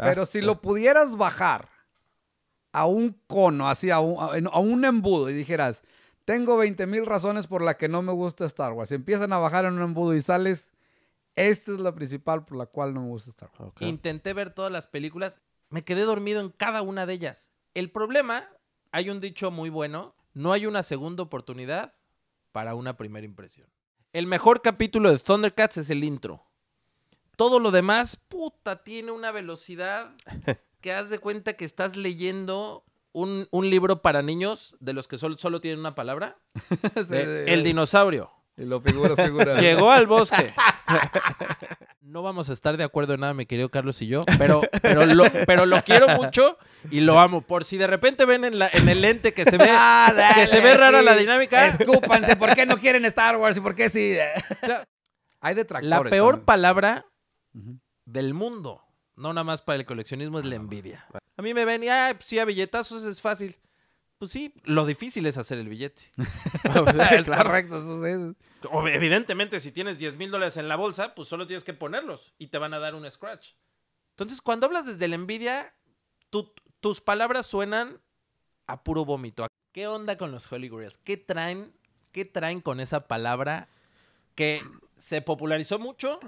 Ah, Pero si lo ah. pudieras bajar a un cono, así, a un, embudo y dijeras, tengo 20 mil razones por las que no me gusta Star Wars. Si empiezan a bajar en un embudo y sales, esta es la principal por la cual no me gusta Star Wars. Intenté ver todas las películas, me quedé dormido en cada una de ellas. El problema, hay un dicho muy bueno, no hay una segunda oportunidad para una primera impresión. El mejor capítulo de Thundercats es el intro. Todo lo demás, puta, tiene una velocidad que haz de cuenta que estás leyendo un, libro para niños de los que solo, tienen una palabra. Eh, el dinosaurio. Y lo Llegó al bosque. No vamos a estar de acuerdo en nada, mi querido Carlos y yo, pero, pero, lo, quiero mucho y lo amo. Por si de repente ven en, el lente que se ve, ah, que se ve rara la dinámica. Escúpanse, ¿por qué no quieren Star Wars? ¿Y por qué sí? Hay detractores. La peor palabra del mundo. No nada más para el coleccionismo es la envidia. Ah, a mí me ven y, ah, sí, a billetazos es fácil. Pues sí, lo difícil es hacer el billete. Evidentemente, si tienes 10 mil dólares en la bolsa, pues solo tienes que ponerlos y te van a dar un scratch. Entonces, cuando hablas desde la envidia, tus palabras suenan a puro vómito. ¿Qué onda con los Holy Grails? traen, ¿Qué traen con esa palabra que se popularizó mucho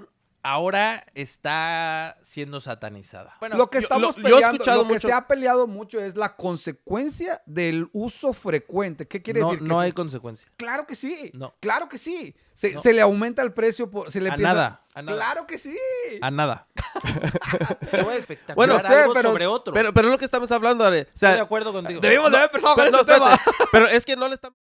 ahora está siendo satanizada. Bueno, lo que estamos peleando, lo que se ha peleado mucho es la consecuencia del uso frecuente. ¿Qué quiere decir? No hay consecuencia. Claro que sí. No. Claro que sí. Se, le aumenta el precio, por, a, nada, a nada. Claro que sí. A nada. bueno, pero, Pero, es lo que estamos hablando, Estoy de acuerdo contigo. Debimos haber empezado con este tema. pero es que no le estamos...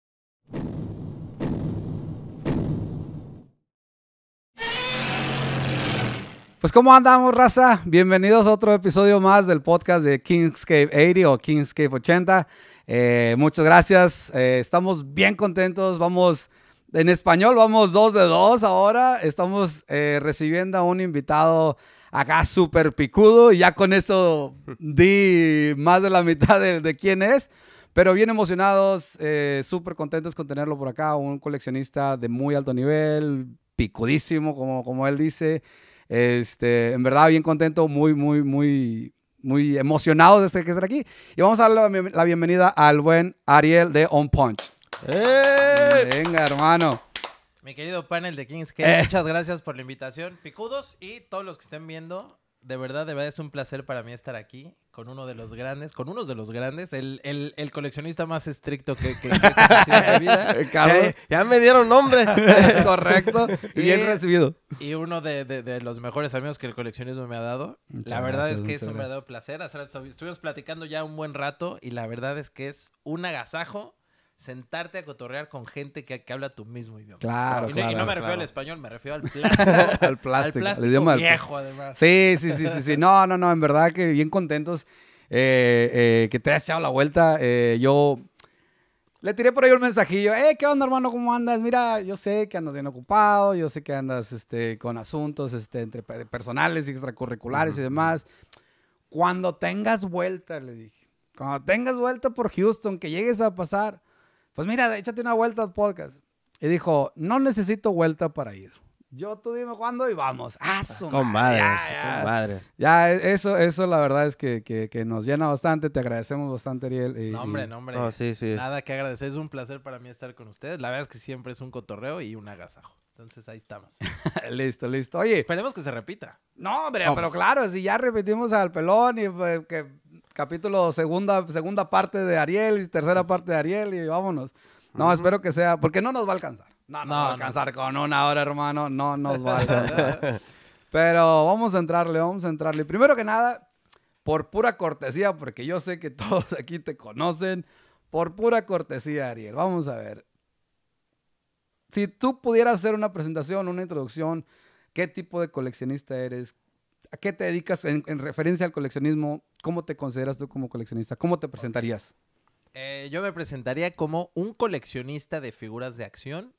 Pues cómo andamos, raza? Bienvenidos a otro episodio más del podcast de Kingscape 80 o Kingscape 80. Eh, muchas gracias. Eh, estamos bien contentos. Vamos en español, vamos dos de dos ahora. Estamos eh, recibiendo a un invitado acá súper picudo y ya con eso di más de la mitad de, quién es. Pero bien emocionados, súper contentos con tenerlo por acá, un coleccionista de muy alto nivel, picudísimo, como, como él dice. Este, en verdad, bien contento, muy, muy, muy, muy emocionado de este, estar aquí. Y vamos a darle la bienvenida al buen Ariel de On Punch. ¡Eh! Venga, hermano. Mi querido panel de Kings, que eh. muchas gracias por la invitación. Picudos y todos los que estén viendo, de verdad, de verdad es un placer para mí estar aquí con uno de los grandes, con uno de los grandes, el, coleccionista más estricto que, que, que en mi vida. Eh, eh, ya, me dieron nombre. es correcto. bien recibido. Y uno de, los mejores amigos que el coleccionismo me ha dado. la verdad es que es un verdadero placer. Estuvimos platicando ya un buen rato y la verdad es que es un agasajo sentarte a cotorrear con gente que, que habla tu mismo idioma. Claro, y, claro. Y no me refiero al español, me refiero al plástico. al plástico. Al viejo, además. Sí, sí, sí, sí, sí. No, no, no, en verdad que bien contentos eh, eh, que te hayas echado la vuelta. Eh, yo le tiré por ahí un mensajillo. Eh, ¿qué onda, hermano? ¿Cómo andas? Mira, yo sé que andas bien ocupado, yo sé que andas este, con asuntos este, entre personales y extracurriculares y demás. Cuando tengas vuelta, le dije. Cuando tengas vuelta por Houston, que llegues a pasar, pues mira, échate una vuelta al podcast. Y dijo, no necesito vuelta para ir. Yo tú dime cuándo y vamos. ¡Ah, ah su con madre! ya, Ya, eso, eso la verdad es que, que, nos llena bastante. Te agradecemos bastante, Ariel. Y, no, hombre, no, hombre. sí, sí. Nada que agradecer. Es un placer para mí estar con ustedes. La verdad es que siempre es un cotorreo y un agasajo. Entonces ahí estamos. listo, listo. Oye. Esperemos que se repita. No, hombre, pero claro, si ya repetimos al pelón y pues, que capítulo segunda, segunda parte de Ariel y tercera parte de Ariel y vámonos. No, espero que sea, porque no nos va a alcanzar. No, no, va a alcanzar con una hora, hermano. No nos va a alcanzar. Pero vamos a entrarle, vamos a entrarle. Primero que nada, por pura cortesía, porque yo sé que todos aquí te conocen, por pura cortesía, Ariel. Vamos a ver. Si tú pudieras hacer una presentación, una introducción, ¿qué tipo de coleccionista eres? ¿A qué te dedicas en, referencia al coleccionismo? ¿Cómo te consideras tú como coleccionista? ¿Cómo te presentarías? Eh, yo me presentaría como un coleccionista de figuras de acción,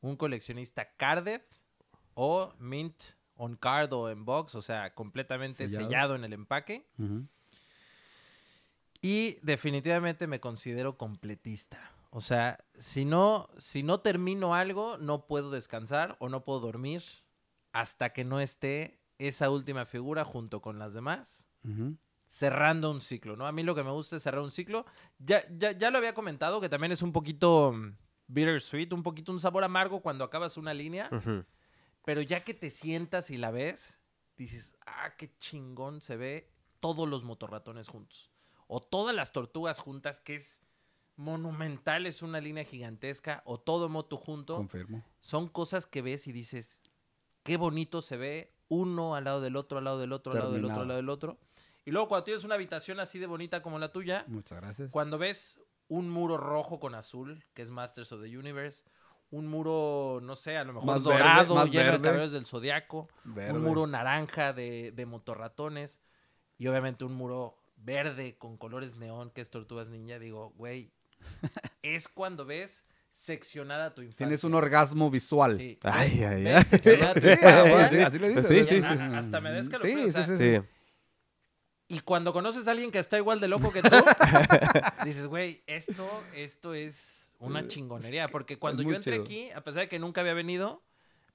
un coleccionista Cardiff o Mint on card o en box, o sea, completamente sellado, en el empaque. Y definitivamente me considero completista. O sea, si no, si no termino algo, no puedo descansar o no puedo dormir hasta que no esté esa última figura junto con las demás, cerrando un ciclo, ¿no? A mí lo que me gusta es cerrar un ciclo. Ya, ya, lo había comentado, que también es un poquito mm, bittersweet, un poquito un sabor amargo cuando acabas una línea, pero ya que te sientas y la ves, dices, ah, qué chingón se ve todos los motorratones juntos, o todas las tortugas juntas, que es monumental, es una línea gigantesca, o todo moto junto. Confirmo. Son cosas que ves y dices, qué bonito se ve uno al lado del otro, al lado del otro, al lado del otro, al lado del otro. Y luego cuando tienes una habitación así de bonita como la tuya, muchas gracias. Cuando ves un muro rojo con azul, que es Masters of the Universe, un muro, no sé, a lo mejor dorado, lleno de del zodiaco, un muro naranja de, de motorratones y obviamente un muro verde con colores neón que es Tortugas Ninja, digo, güey, es cuando ves seccionada tu infancia. Tienes un orgasmo visual. Ay, ay, ay. así le dices. Hasta me des sí, sí, Y cuando conoces a alguien que está igual de loco que tú, dices, güey, esto, esto es una chingonería. Porque cuando yo entré aquí, a pesar de que nunca había venido,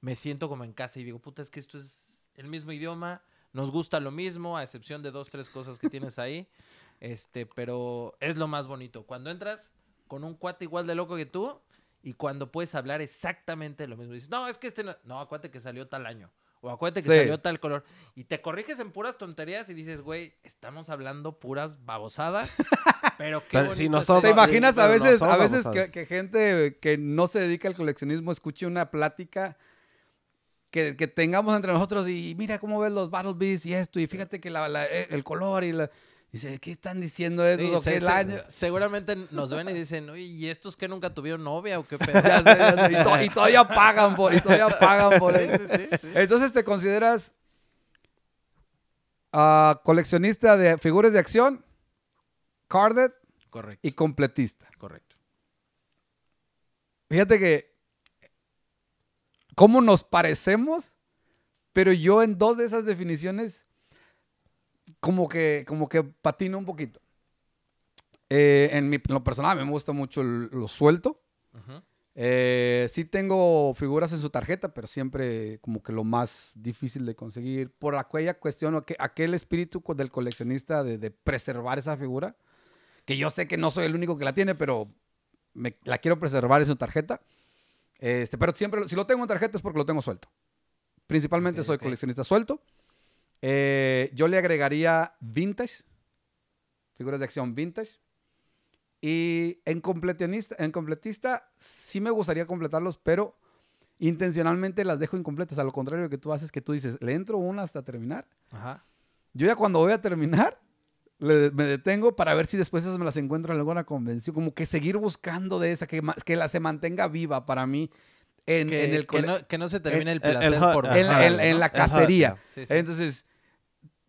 me siento como en casa y digo, puta, es que esto es el mismo idioma, nos gusta lo mismo, a excepción de dos, tres cosas que tienes ahí. Este, pero es lo más bonito. Cuando entras con un cuate igual de loco que tú, y cuando puedes hablar exactamente lo mismo. Dices, no, es que este no, no acuérdate que salió tal año. O acuérdate que salió tal color. Y te corriges en puras tonterías y dices, güey, estamos hablando puras babosadas. pero qué si nosotros este Te imaginas a veces, a veces que, gente que no se dedica al coleccionismo escuche una plática que, tengamos entre nosotros y mira cómo ves los Battle Beasts y esto. Y fíjate que e, el color y la. Dice, ¿qué están diciendo eso? Seguramente nos ven y dicen, Oye, ¿y estos que nunca tuvieron novia o qué Y, todavía pagan por, eso. pagan por Entonces, ¿te consideras ah, coleccionista de figuras de acción, carded Correcto. y completista? Correcto. Fíjate que, ¿cómo nos parecemos? Pero yo en dos de esas definiciones como que, como que patino un poquito. Eh, en, lo personal, me gusta mucho lo suelto. Eh, sí tengo figuras en su tarjeta, pero siempre como que lo más difícil de conseguir. Por aquella cuestión, aquel, aquel espíritu del coleccionista de, preservar esa figura, que yo sé que no soy el único que la tiene, pero me, la quiero preservar en su tarjeta. Este, pero siempre, si lo tengo en tarjeta es porque lo tengo suelto. Principalmente soy coleccionista suelto. Eh, yo le agregaría vintage, figuras de acción vintage. Y en en completista sí me gustaría completarlos, pero intencionalmente las dejo incompletas. A lo contrario que tú haces, que tú dices, le entro una hasta terminar. Yo ya cuando voy a terminar, me detengo para ver si después esas me las encuentro en alguna convención. Como que seguir buscando de esa, que, que la se mantenga viva para mí en, que, el que no, se termine el placer en, la cacería. Entonces,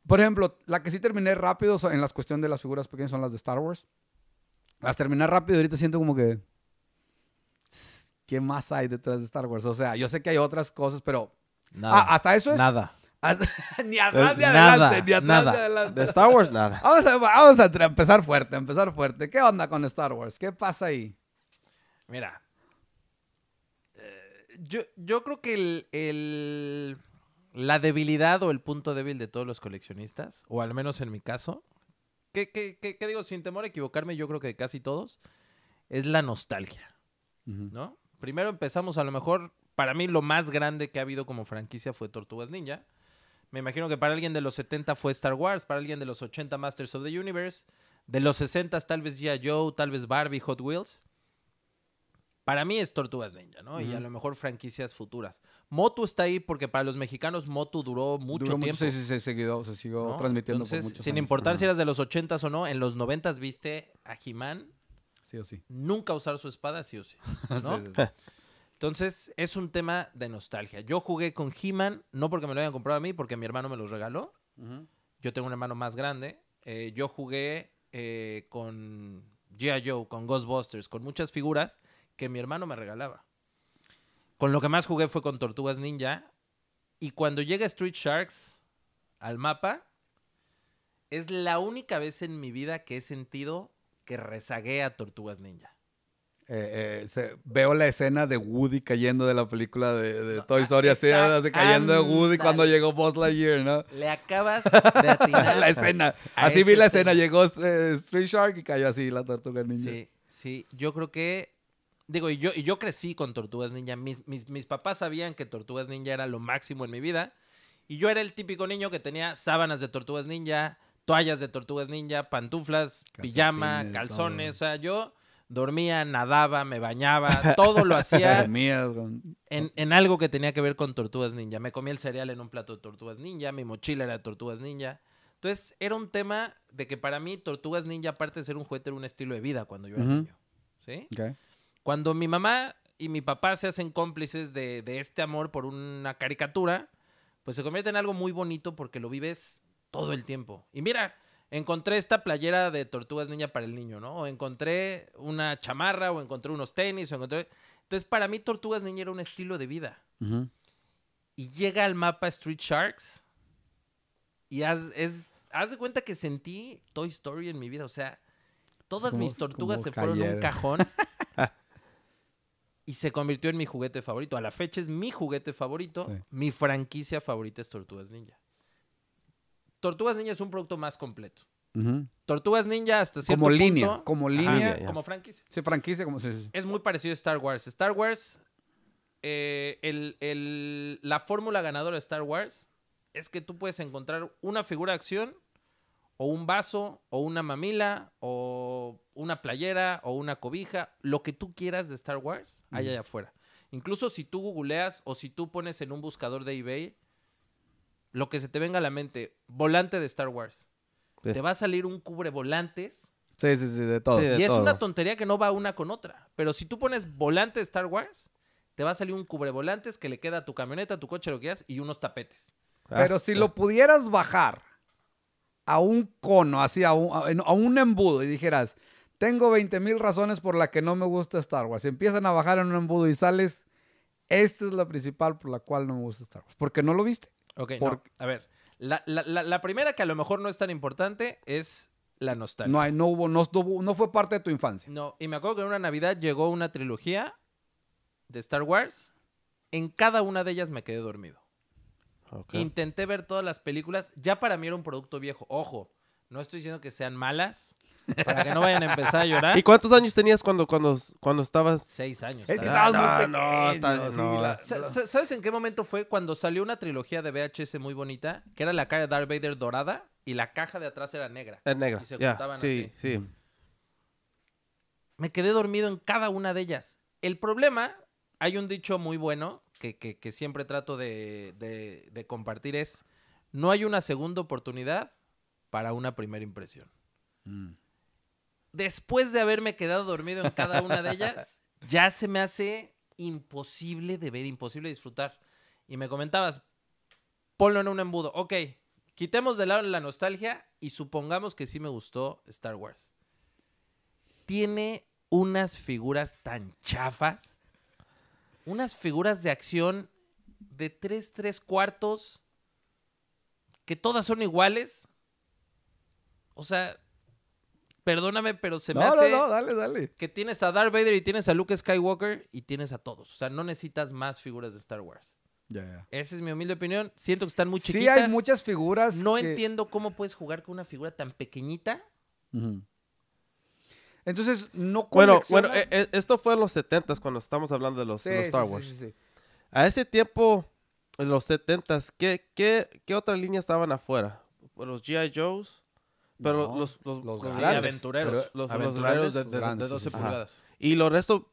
por ejemplo, la que sí terminé rápido en las cuestiones de las figuras pequeñas son las de Star Wars. Las terminé rápido y ahorita siento como que. ¿Qué más hay detrás de Star Wars? O sea, yo sé que hay otras cosas, pero. hasta eso es. Nada. ni atrás ni adelante, ni adelante. De Star Wars, nada. Vamos a, vamos a empezar fuerte, empezar fuerte. ¿Qué onda con Star Wars? ¿Qué pasa ahí? Mira, yo, creo que el, la debilidad o el punto débil de todos los coleccionistas, o al menos en mi caso, que, digo, sin temor a equivocarme, yo creo que casi todos, es la nostalgia, ¿no? Primero empezamos a lo mejor, para mí lo más grande que ha habido como franquicia fue Tortugas Ninja. Me imagino que para alguien de los 70 fue Star Wars, para alguien de los 80 Masters of the Universe, de los 60 tal vez G.I. Joe, tal vez Barbie, Hot Wheels. Para mí es Tortugas Ninja, ¿no? Y a lo mejor franquicias futuras. Motu está ahí porque para los mexicanos Motu duró mucho tiempo. Mucho, sí, sí, se siguió, se siguió transmitiendo Entonces, por sin importar si eras de los 80s o no, en los 90s viste a He-Man. Sí o sí. Nunca usar su espada, sí o sí. Entonces, es un tema de nostalgia. Yo jugué con he no porque me lo hayan comprado a mí, porque mi hermano me los regaló. Yo tengo un hermano más grande. Eh, yo jugué eh, con G.I. Joe, con Ghostbusters, con muchas figuras que mi hermano me regalaba. Con lo que más jugué fue con Tortugas Ninja. Y cuando llega Street Sharks al mapa, es la única vez en mi vida que he sentido que rezagué a Tortugas Ninja. Eh, eh, veo la escena de Woody cayendo de la película de, Toy ah, Story, así, cayendo de Woody cuando llegó Buzz Lightyear, ¿no? Le acabas de atinar. la escena. Así vi la escena. Llegó eh, Street Shark y cayó así la tortuga ninja. Sí, sí. Yo creo que digo, y yo, y yo crecí con Tortugas Ninja. Mis, papás sabían que Tortugas Ninja era lo máximo en mi vida. Y yo era el típico niño que tenía sábanas de Tortugas Ninja, toallas de Tortugas Ninja, pantuflas, pijama, calzones. O sea, yo dormía, nadaba, me bañaba, todo lo hacía en, en, algo que tenía que ver con tortugas ninja. Me comía el cereal en un plato de tortugas ninja, mi mochila era de tortugas ninja. Entonces era un tema de que para mí tortugas ninja, aparte de ser un juguete, era un estilo de vida cuando yo era niño. ¿Sí? Okay. Cuando mi mamá y mi papá se hacen cómplices de, este amor por una caricatura, pues se convierte en algo muy bonito porque lo vives todo el tiempo. Y mira, encontré esta playera de Tortugas Niña para el niño, ¿no? O encontré una chamarra, o encontré unos tenis, o encontré... Entonces, para mí, Tortugas Niña era un estilo de vida. Y llega al mapa Street Sharks y haz, es, haz de cuenta que sentí Toy Story en mi vida. O sea, todas mis tortugas se fueron a un cajón. y se convirtió en mi juguete favorito. A la fecha es mi juguete favorito. Mi franquicia favorita es Tortugas Ninja. Tortugas Ninja es un producto más completo. Tortugas Ninja hasta cierto como línea, como línea, como franquicia. Sí, franquicia como Es muy parecido a Star Wars. Star Wars, eh, la fórmula ganadora de Star Wars es que tú puedes encontrar una figura de acción o un vaso, o una mamila, o una playera, o una cobija, lo que tú quieras de Star Wars, hay allá afuera. Incluso si tú googleas o si tú pones en un buscador de eBay, lo que se te venga a la mente, volante de Star Wars, te va a salir un cubre volantes. Sí, sí, sí, de todo. y es una tontería que no va una con otra. Pero si tú pones volante de Star Wars, te va a salir un cubre volantes que le queda a tu camioneta, a tu coche, lo que quieras, y unos tapetes. Ah, pero si lo pudieras bajar a un cono, así, a un, embudo y dijeras, tengo 20 mil razones por las que no me gusta Star Wars. Si empiezan a bajar en un embudo y sales, esta es la principal por la cual no me gusta Star Wars. Porque no lo viste. Ok, a ver. La, primera que a lo mejor no es tan importante es la nostalgia. No, no hubo, no, no fue parte de tu infancia. No, y me acuerdo que en una Navidad llegó una trilogía de Star Wars. En cada una de ellas me quedé dormido. Intenté ver todas las películas. Ya para mí era un producto viejo. Ojo, no estoy diciendo que sean malas. Para que no vayan a empezar a llorar. ¿Y cuántos años tenías cuando, cuando, cuando estabas? Seis años. muy pequeño. ¿Sabes en qué momento fue? Cuando salió una trilogía de VHS muy bonita, que era la cara de Darth Vader dorada y la caja de atrás era negra. Era negra. Y se sí, Sí, Me quedé dormido en cada una de ellas. El problema, hay un dicho muy bueno que, siempre trato de, compartir es, no hay una segunda oportunidad para una primera impresión. Mm. Después de haberme quedado dormido en cada una de ellas, ya se me hace imposible de ver, imposible de disfrutar. Y me comentabas, ponlo en un embudo. Ok, quitemos de lado la nostalgia y supongamos que sí me gustó Star Wars. Tiene unas figuras tan chafas unas figuras de acción de 3, 3 cuartos, que todas son iguales. O sea, perdóname, pero se me hace. dale, dale. Que tienes a Darth Vader y tienes a Luke Skywalker y tienes a todos. O sea, no necesitas más figuras de Star Wars. Ya, Esa es mi humilde opinión. Siento que están muy chiquitas. Sí, hay muchas figuras. No entiendo cómo puedes jugar con una figura tan pequeñita. Entonces, no Bueno, bueno e, e, esto fue en los 70 cuando estamos hablando de los, Star Wars. Sí, a ese tiempo, en los 70 ¿qué, qué, qué otra línea estaban afuera? Los G.I. Joe's. Pero los, los, los, aventureros. Los, aventureros de, 12 pulgadas. Y lo resto,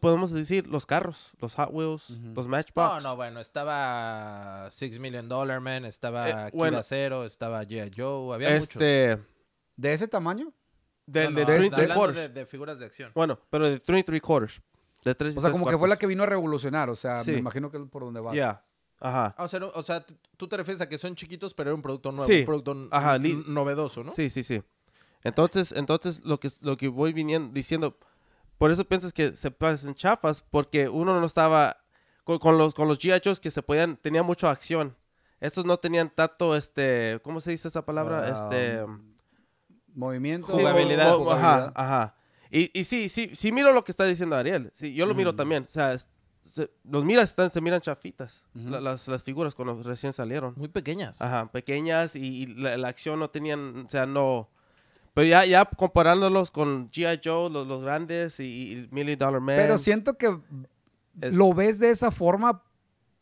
podemos decir, los carros, los Hot Wheels, los Matchbox. No, no, bueno, estaba Six Million Dollar Man, estaba eh, Acero, estaba G.I. Joe, había este, este... ¿De ese tamaño? De, de, figuras de acción. Bueno, pero de 33 quarters. De o sea, como que fue la que vino a revolucionar. O sea, me imagino que es por donde va. Ya. Ajá. Ah, o sea, o sea, tú te refieres a que son chiquitos, pero era un producto nuevo, un producto novedoso, ¿no? Sí, sí, sí. Entonces, entonces lo que, lo que voy viniendo, diciendo, por eso piensas que se parecen chafas, porque uno no estaba con, los con los GHOs que se podían, tenía mucha acción. Estos no tenían tanto, este, ¿cómo se dice esa palabra? este Movimiento, jugabilidad. Ajá, Y, y, sí, sí, sí miro lo que está diciendo Ariel. Sí, yo lo miro mm. también. O sea, los miras, están, se miran chafitas. las, las, figuras cuando recién salieron. Muy pequeñas. Ajá, pequeñas y, la, acción no tenían, o sea, no... Pero ya, ya comparándolos con G.I. Joe, los, grandes y, y Million Dollar Man... Pero siento que lo ves de esa forma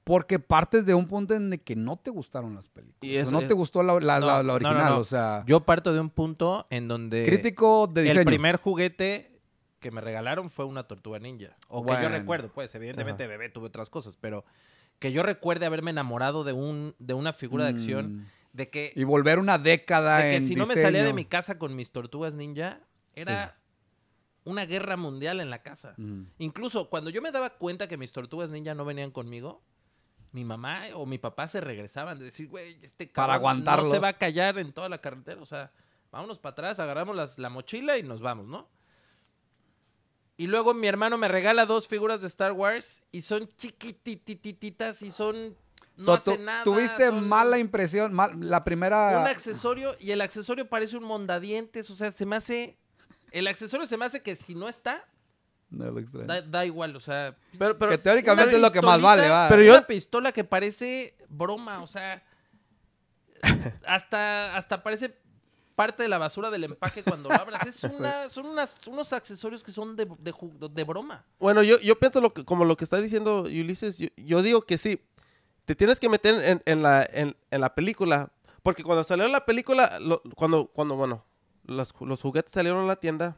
porque partes de un punto en el que no te gustaron las películas. no te gustó la, original. o sea, Yo parto de un punto en donde. Crítico de diseño. El primer juguete que me regalaron fue una tortuga ninja. O que yo recuerdo, pues, evidentemente bebé tuve otras cosas, pero que yo recuerde haberme enamorado de, un, de una figura de acción. Mm. De que, y volver una década. De que si no me salía de mi casa con mis tortugas ninja, era. una guerra mundial en la casa. Mm. Incluso cuando yo me daba cuenta que mis tortugas ninja no venían conmigo, mi mamá o mi papá se regresaban de decir, güey, este cabrón no se va a callar en toda la carretera. O sea, vámonos para atrás, agarramos la mochila y nos vamos, ¿no? Y luego mi hermano me regala dos figuras de Star Wars y son chiquitititas y son... No nada. Tuviste mala impresión, la primera... Un accesorio y el accesorio parece un mondadientes, o sea, se me hace... El accesorio se me hace que si no está, Da, igual, o sea. que teóricamente es lo que más vale, Pero Una pistola que parece broma, o sea. Hasta, hasta parece parte de la basura del empaque cuando hablas, Es una, son unos accesorios que son de, de, broma. Bueno, yo, yo pienso lo como lo que está diciendo Ulises, yo, digo que sí. Te tienes que meter en, la, en, la película. Porque cuando salió la película, cuando, cuando, bueno, los, los juguetes salieron a la tienda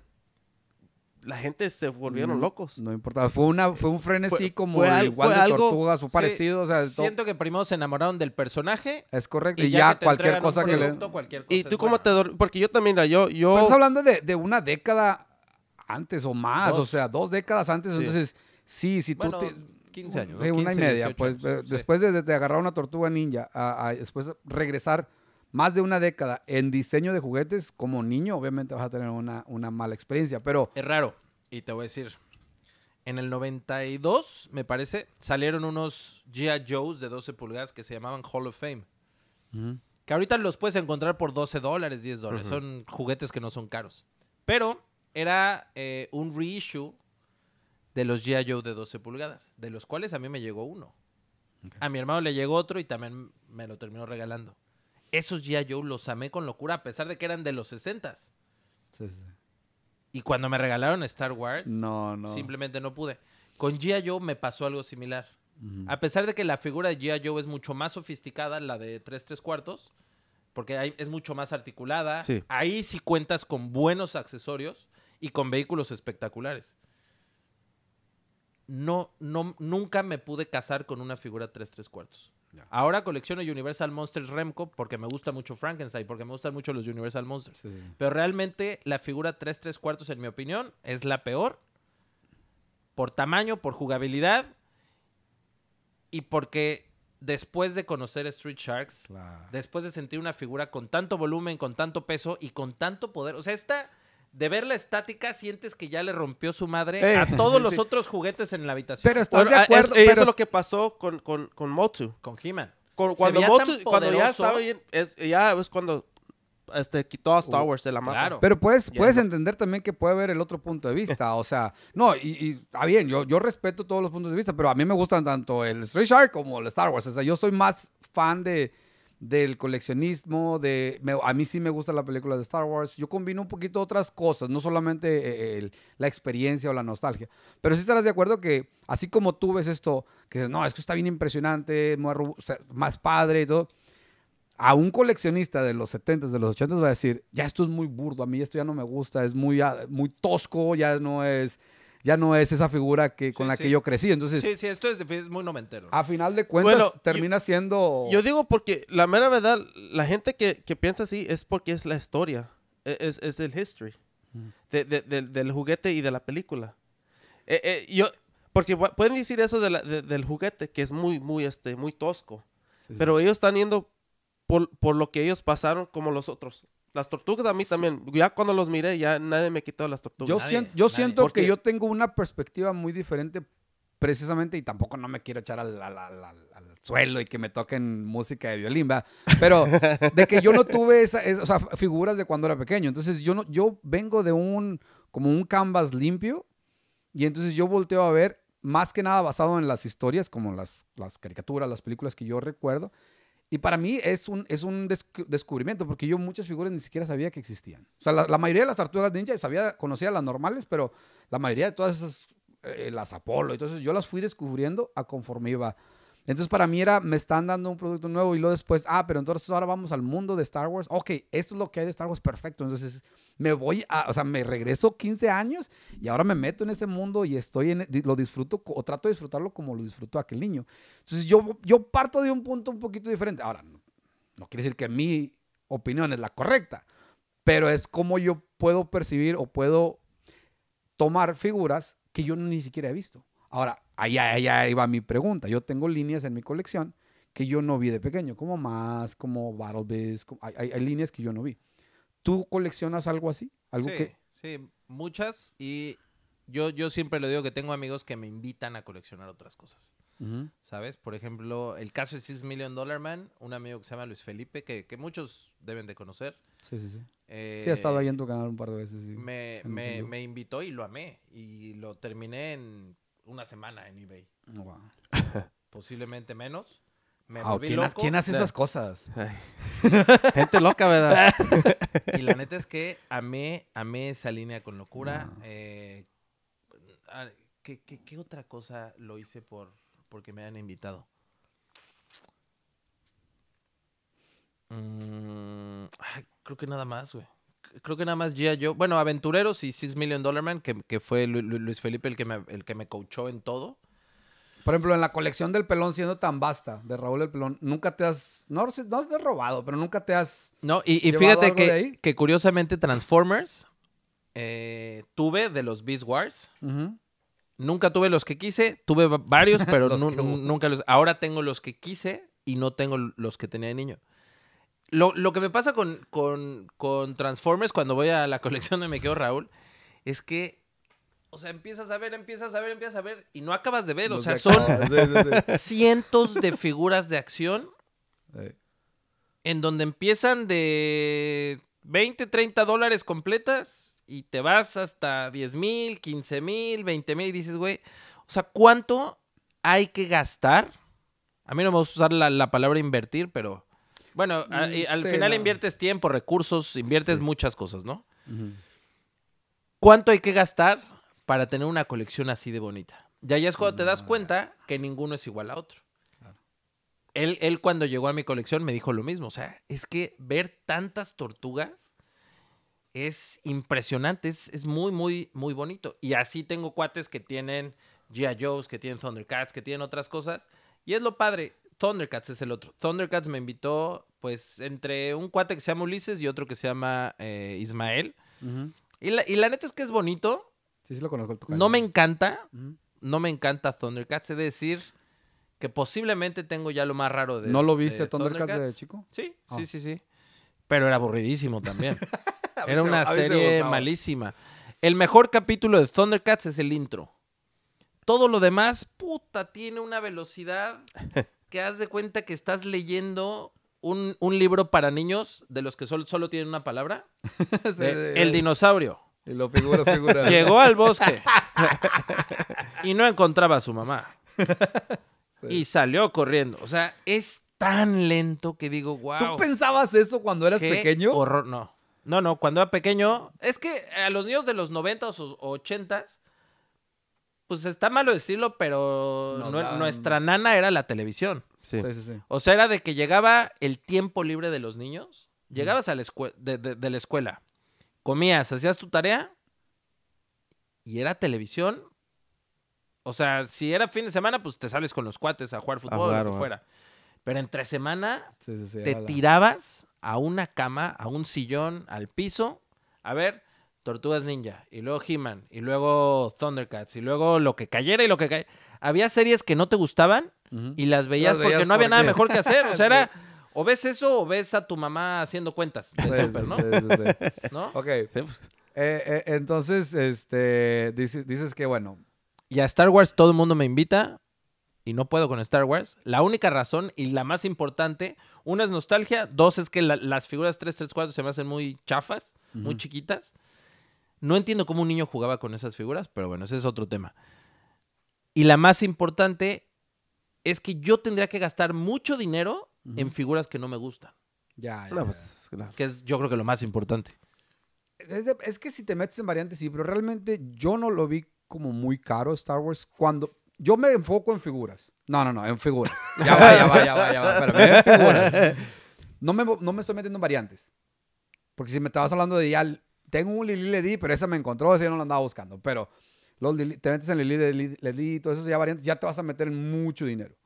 la gente se volvieron mm, locos. No importa, fue, una, fue un frenesí como fue igual de tortugas o parecido. siento que primero se enamoraron del personaje. Es correcto, y, ya, cualquier, cosa que le... ¿Y tú cómo te Porque yo también, yo... yo... Estás hablando de, una década antes o más, o sea, dos décadas antes. Entonces, sí, si tú... Te... 15 años. De una y media, pues después de, agarrar una tortuga ninja, a después regresar más de una década en diseño de juguetes, como niño obviamente vas a tener una, mala experiencia, pero... Es raro, y te voy a decir, en el 92, me parece, salieron unos G.I. Joes de 12 pulgadas que se llamaban Hall of Fame. Que ahorita los puedes encontrar por 12 dólares, 10 dólares. Son juguetes que no son caros. Pero era eh, un reissue de los G.I. Joe de 12 pulgadas, de los cuales a mí me llegó uno. A mi hermano le llegó otro y también me lo terminó regalando esos G.I. Joe los amé con locura, a pesar de que eran de los 60 Sí, sí. Y cuando me regalaron Star Wars, no, no. simplemente no pude. Con G.I. Joe me pasó algo similar. A pesar de que la figura de G.I. Joe es mucho más sofisticada, la de 3 3 cuartos, porque es mucho más articulada, ahí sí cuentas con buenos accesorios y con vehículos espectaculares no, no, nunca me pude casar con una figura 3 3 cuartos. Ahora colecciono Universal Monsters Remco porque me gusta mucho Frankenstein, porque me gustan mucho los Universal Monsters. Pero realmente la figura 3 3 cuartos, en mi opinión, es la peor por tamaño, por jugabilidad y porque después de conocer Street Sharks, después de sentir una figura con tanto volumen, con tanto peso y con tanto poder, o sea, esta de ver la estática, sientes que ya le rompió su madre eh, a todos los otros juguetes en la habitación. Pero estás de acuerdo. Eso es lo que pasó con, con, con Motsu. Con He-Man. Cuando, Motsu, cuando ya estaba bien, es, ya es cuando este, quitó a Star uh, Wars de la mano. Claro. Pero puedes, puedes entender también que puede haber el otro punto de vista. O sea, no, y, está bien, yo, yo respeto todos los puntos de vista, pero a mí me gustan tanto el Street Shark como el Star Wars. O sea, yo soy más fan de del coleccionismo, de a mí sí me gusta la película de Star Wars. Yo combino un poquito otras cosas, no solamente eh, la experiencia o la nostalgia. Pero sí estarás de acuerdo que así como tú ves esto, que dices, no, es que está bien impresionante, más, padre y todo. A un coleccionista de los 70s, de los 80s va a decir, ya esto es muy burdo, a mí esto ya no me gusta, es muy, ah, muy tosco, ya no es ya no es esa figura que, con la que yo crecí. Entonces, sí, sí, esto es, muy noventero. A final de cuentas, termina siendo... Yo digo porque la mera verdad, la gente que, piensa así es porque es la historia, e, es, el history del juguete y de la película. Eh, eh, yo, porque pueden decir eso del juguete, que es muy, muy, este, muy tosco. Pero ellos están yendo por, por lo que ellos pasaron como los otros. Las tortugas a mí también. Ya cuando los miré, ya nadie me quitó las tortugas. Yo, siento, yo siento que yo tengo una perspectiva muy diferente precisamente, y tampoco no me quiero echar al, al, al, suelo y que me toquen música de violín, Pero de que yo no tuve esas figuras de cuando era pequeño. Entonces yo, no, yo vengo de un, como un canvas limpio y entonces yo volteo a ver, más que nada basado en las historias, como las, las caricaturas, las películas que yo recuerdo, y para mí es un, es un descubrimiento, porque yo muchas figuras ni siquiera sabía que existían. O sea, la, mayoría de las tortugas ninja sabía, conocía las normales, pero la mayoría de todas esas, eh, las Apolo, entonces yo las fui descubriendo a conforme iba entonces para mí era, me están dando un producto nuevo y luego después, ah, pero entonces ahora vamos al mundo de Star Wars. Ok, esto es lo que hay de Star Wars, perfecto. Entonces me voy, a, o sea, me regreso 15 años y ahora me meto en ese mundo y estoy en, lo disfruto o trato de disfrutarlo como lo disfrutó aquel niño. Entonces yo, yo parto de un punto un poquito diferente. Ahora, no, no quiere decir que mi opinión es la correcta, pero es como yo puedo percibir o puedo tomar figuras que yo ni siquiera he visto. Ahora, Ahí va iba mi pregunta. Yo tengo líneas en mi colección que yo no vi de pequeño, como más, como Battle hay, líneas que yo no vi. ¿Tú coleccionas algo así? ¿Algo sí, que... sí, muchas y yo, yo siempre lo digo que tengo amigos que me invitan a coleccionar otras cosas. ¿Sabes? Por ejemplo, el caso de Six Million Dollar Man, un amigo que se llama Luis Felipe, que, que muchos deben de conocer. Sí, sí, sí. sí, ha eh, estado ahí en tu canal un par de veces. Me, me, me invitó y lo amé. Y lo terminé en una semana en eBay. Posiblemente menos. Me ¿quién, hace esas cosas? Gente loca, ¿verdad? y la neta es que amé, amé esa línea con locura. Eh, ah, ¿qué, otra cosa lo hice por porque me han invitado? Mm, creo que nada más, güey creo que nada más ya yo Bueno, Aventureros y Six Million Dollar Man, que, que fue Luis Felipe el que me, el que me coachó en todo. Por ejemplo, en la colección del pelón siendo tan vasta, de Raúl el pelón, nunca te has. No, no has robado, pero nunca te has. No, y, fíjate que, que, curiosamente Transformers eh, tuve de los Beast Wars. Nunca tuve los que quise, tuve varios, pero nunca los. Ahora tengo los que quise y no tengo los que tenía de niño. Lo, que me pasa con, con, Transformers cuando voy a la colección de Me Quedo Raúl es que, o sea, empiezas a ver, empiezas a ver, empiezas a ver y no acabas de ver. o sea, son cientos de figuras de acción en donde empiezan de 20, 30 dólares completas y te vas hasta 10 mil, 15 mil, 20 mil y dices, güey, o sea, ¿cuánto hay que gastar? A mí no me gusta usar la palabra invertir, pero bueno, mm, al final inviertes tiempo, recursos, inviertes muchas cosas, ¿no? ¿Cuánto hay que gastar para tener una colección así de bonita? Ya ya es cuando te das cuenta que ninguno es igual a otro. Él, cuando llegó a mi colección me dijo lo mismo. O sea, es que ver tantas tortugas es impresionante, es, es muy, muy, muy bonito. Y así tengo cuates que tienen G.I. Joe's, que tienen Thundercats, que tienen otras cosas. Y es lo padre, Thundercats es el otro. Thundercats me invitó, pues, entre un cuate que se llama Ulises y otro que se llama eh, Ismael. y, la, neta es que es bonito. Sí, sí lo conozco. no me encanta. No me encanta Thundercats. Es de decir que posiblemente tengo ya lo más raro de ¿No lo viste Thundercats, de chico? Sí, ah. sí, sí, sí. Pero era aburridísimo también. era una serie malísima. El mejor capítulo de Thundercats es el intro. Todo lo demás, puta, tiene una velocidad que haz de cuenta que estás leyendo un, libro para niños de los que solo, solo tienen una palabra. Eh, el dinosaurio. lo figura, Llegó al bosque y no encontraba a su mamá. Y salió corriendo. O sea, es tan lento que digo, wow. ¿Tú pensabas eso cuando eras pequeño? Horror, no. No, no, cuando era pequeño. Es que a los niños de los 90 o 80 pues está malo decirlo, pero nuestra nana era la televisión. Sí. Sí, sí, o sea, era de que llegaba el tiempo libre de los niños, llegabas a la de, de, de, la escuela, comías, hacías tu tarea y era televisión. O sea, si era fin de semana, pues te sales con los cuates a jugar fútbol o lo que fuera. Pero entre semana te tirabas a una cama, a un sillón, al piso. A ver, Tortugas Ninja, y luego He-Man, y luego Thundercats, y luego lo que cayera y lo que cayera. Había series que no te gustaban y las veías, porque, no había nada mejor que hacer. O sea, era o ves eso o ves a tu mamá haciendo cuentas entonces, este, dices, que bueno. Y a Star Wars todo el mundo me invita y no puedo con Star Wars. La única razón y la más importante, una es nostalgia, dos es que las figuras 334 se me hacen muy chafas, muy chiquitas. No entiendo cómo un niño jugaba con esas figuras, pero bueno, ese es otro tema. Y la más importante es que yo tendría que gastar mucho dinero en figuras que no me gustan. Ya, ya. No, pues, Que es yo creo que lo más importante. Es, que si te metes en variantes, sí, pero realmente yo no lo vi como muy caro Star Wars cuando... Yo me enfoco en figuras. No, no, no, en figuras. Ya va, ya va, ya va, ya va. en figuras. No me, no me estoy metiendo en variantes. Porque si me estabas hablando de ya tengo un Lili Ledi, pero esa me encontró, esa no la andaba buscando. Pero los te metes en Lili Ledi y todo eso ya variantes, ya te vas a meter mucho dinero.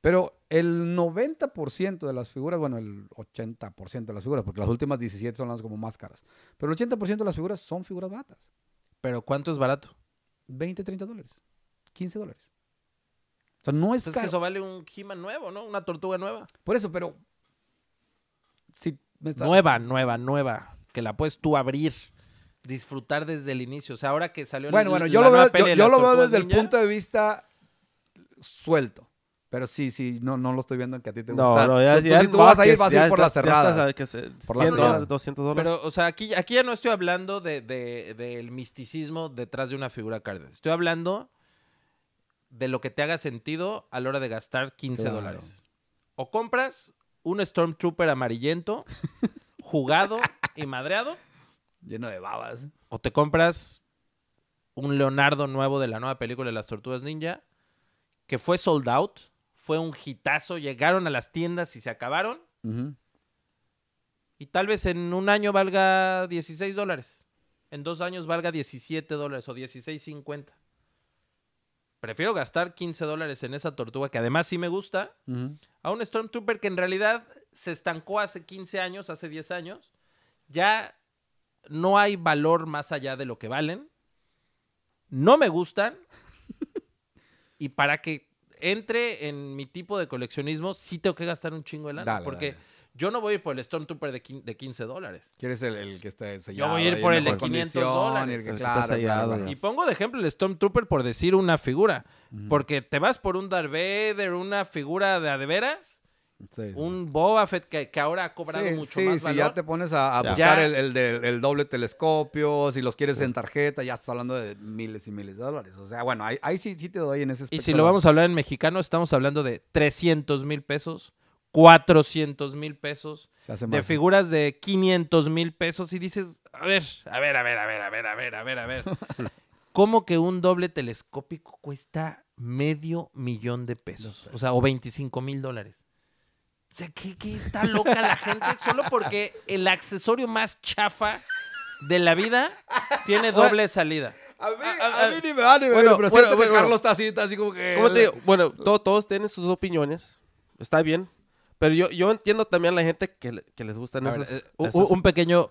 Pero el 90% de las figuras, bueno, el 80% de las figuras, porque las últimas 17 son las como más caras, pero el 80% de las figuras son figuras baratas. ¿Pero cuánto es barato? 20, 30 dólares, 15 dólares. O sea, no es pues que eso vale un he nuevo, ¿no? Una tortuga nueva. Por eso, pero... Si Nueva, nueva, nueva que la puedes tú abrir, disfrutar desde el inicio. O sea, ahora que salió el, bueno, yo lo veo, yo, lo veo desde el punto de vista suelto. Pero sí, sí, no, no lo estoy viendo en que a ti te gusta. No, ya, vas a ir, vas a por las cerradas. por 100 200 dólares. Pero, o sea, aquí, aquí ya no estoy hablando del de, misticismo detrás de una figura card Estoy hablando de lo que te haga sentido a la hora de gastar 15 dólares. O compras un Stormtrooper amarillento, jugado, y madreado. Lleno de babas. O te compras un Leonardo nuevo de la nueva película de las Tortugas Ninja, que fue sold out, fue un hitazo, llegaron a las tiendas y se acabaron. Y tal vez en un año valga 16 dólares. En dos años valga 17 dólares o 16.50. Prefiero gastar 15 dólares en esa tortuga, que además sí me gusta, a un Stormtrooper que en realidad se estancó hace 15 años, hace 10 años, ya no hay valor más allá de lo que valen. No me gustan. y para que entre en mi tipo de coleccionismo, sí tengo que gastar un chingo de lana. porque yo no voy a ir por el Stormtrooper de, de 15 dólares. ¿Quieres el, que está sellado? Yo voy a ir por el de 500 dólares. Y pongo de ejemplo el Stormtrooper por decir una figura. Porque te vas por un Darth Vader, una figura de a veras un Boba Fett que, ahora ha cobrado mucho más valor. ya te pones a, buscar el, doble telescopio, si los quieres en tarjeta, ya estás hablando de miles y miles de dólares. O sea, bueno, ahí, ahí sí, te doy en ese aspecto. Y si lo vamos a hablar en mexicano, estamos hablando de 300 mil pesos, 400 mil pesos, de figuras de 500 mil pesos y dices, a ver, a ver, a ver, a ver, a ver, a ver, a ver, a ver. ¿Cómo que un doble telescópico cuesta medio millón de pesos? O sea, o 25 mil dólares sea, ¿qué, está loca la gente? Solo porque el accesorio más chafa de la vida tiene doble salida. A mí, ah, a, ah, mí ni me va, ni me bueno, va, pero bueno, bueno, que Carlos está así, está así como que... ¿Cómo te digo? Bueno, todos tienen sus opiniones, está bien, pero yo, yo entiendo también a la gente que, que les gustan esas, eh, esas... Un pequeño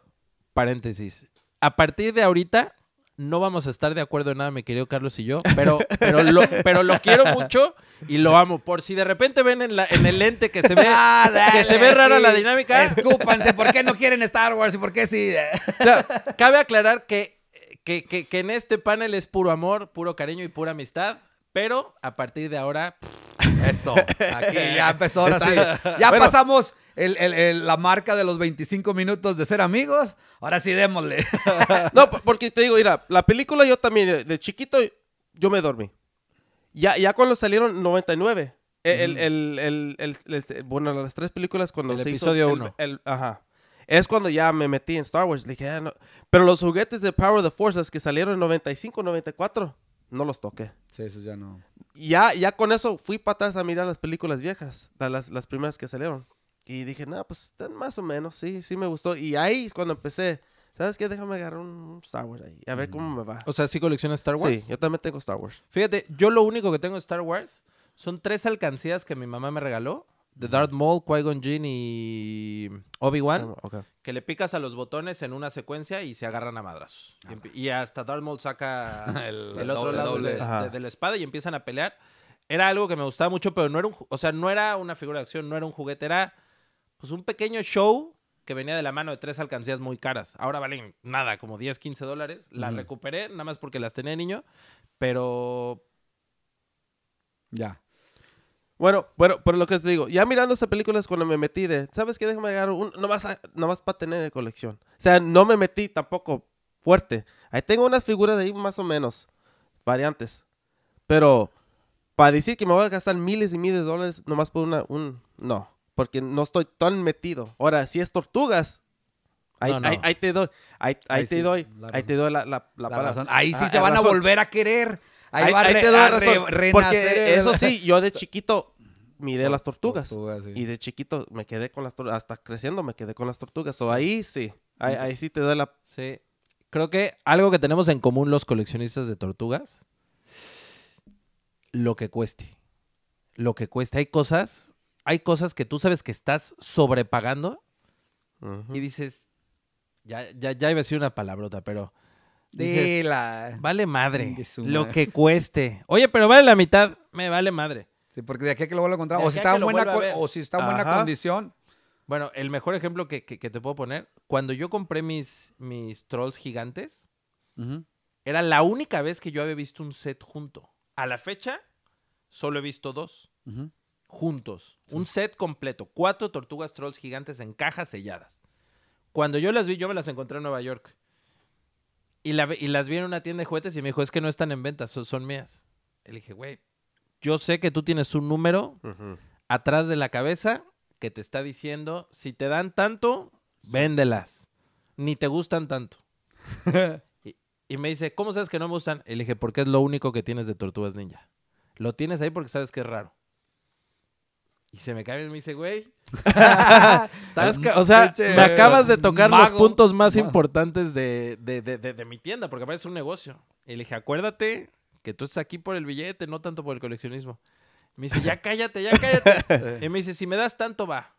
paréntesis. A partir de ahorita, no vamos a estar de acuerdo en nada, mi querido Carlos y yo, pero, pero, lo, pero lo quiero mucho y lo amo. Por si de repente ven en, el lente que se ve, ah, que se ve rara la dinámica. Escúpanse, ¿por qué no quieren Star Wars y por qué sí? Cabe aclarar que, que, en este panel es puro amor, puro cariño y pura amistad, pero a partir de ahora... Eso. Aquí ya empezó Ya pasamos la marca de los 25 minutos de ser amigos, ahora sí démosle. no, porque te digo, mira, la película yo también, de chiquito, yo me dormí. Ya, ya cuando salieron 99. E, el, bueno, las tres películas cuando el episodio 1. Ajá. Es cuando ya me metí en Star Wars. dije, ah, Pero los juguetes de Power of the Forces que salieron en 95, 94, no los toqué. Sí, eso ya no. Ya, ya con eso fui para atrás a mirar las películas viejas, las, las primeras que salieron. Y dije, nada, pues están más o menos, sí, sí me gustó. Y ahí es cuando empecé. ¿Sabes qué? Déjame agarrar un Star Wars ahí. A ver cómo mm. me va. O sea, ¿sí coleccionas Star Wars? Sí, yo también tengo Star Wars. Fíjate, yo lo único que tengo de Star Wars son tres alcancías que mi mamá me regaló. De Darth Maul, Qui-Gon Jinn y Obi-Wan. Ah, que le picas a los botones en una secuencia y se agarran a madrazos. y, ah, hasta Darth Maul saca el, otro lado De, la espada y empiezan a pelear. Era algo que me gustaba mucho, pero no era un... O sea, no era una figura de acción, no era un juguete, era pues un pequeño show que venía de la mano de tres alcancías muy caras. Ahora valen nada, como 10, 15 dólares. Las recuperé, nada más porque las tenía niño, pero... Ya. Bueno, bueno, por lo que te digo, ya mirando esas películas cuando me metí de, ¿sabes qué? Déjame agarrar un, nomás, no para tener colección. O sea, no me metí tampoco fuerte. Ahí tengo unas figuras ahí más o menos, variantes. Pero para decir que me voy a gastar miles y miles de dólares nomás por una, un, no porque no estoy tan metido. Ahora, si es tortugas, ahí, te doy, ahí, te doy, la ahí te doy la, Ahí sí se van a volver a querer. Ahí, te doy razón. porque eso sí, yo de chiquito miré las tortugas. Y de chiquito me quedé con las tortugas. Hasta creciendo me quedé con las tortugas. O ahí sí. Ahí, sí te doy la. Sí. Creo que algo que tenemos en común los coleccionistas de tortugas. Lo que cueste. Lo que cueste. Hay cosas hay cosas que tú sabes que estás sobrepagando y dices, ya, ya, ya iba a decir una palabrota, pero... Dices, Vale madre. Lo que cueste. Oye, pero vale la mitad, me vale madre. Sí, porque de aquí que lo vuelvo a encontrar. O si, está en buena condición. Bueno, el mejor ejemplo que, te puedo poner, cuando yo compré mis, mis trolls gigantes, era la única vez que yo había visto un set junto. A la fecha, solo he visto dos juntos. Un set completo. Cuatro tortugas trolls gigantes en cajas selladas. Cuando yo las vi, yo me las encontré en Nueva York. Y, las vi en una tienda de juguetes y me dijo, es que no están en venta, son, mías. Y le dije, güey, yo sé que tú tienes un número atrás de la cabeza que te está diciendo, si te dan tanto, véndelas. Ni te gustan tanto. y, me dice, ¿cómo sabes que no me gustan? Y le dije, porque es lo único que tienes de tortugas ninja. Lo tienes ahí porque sabes que es raro. Y se me cae y me dice, güey. o sea, me acabas de tocar los puntos más importantes de, mi tienda, porque parece un negocio. Y le dije, acuérdate que tú estás aquí por el billete, no tanto por el coleccionismo. Me dice, ya cállate, ya cállate. y me dice, si me das tanto, va.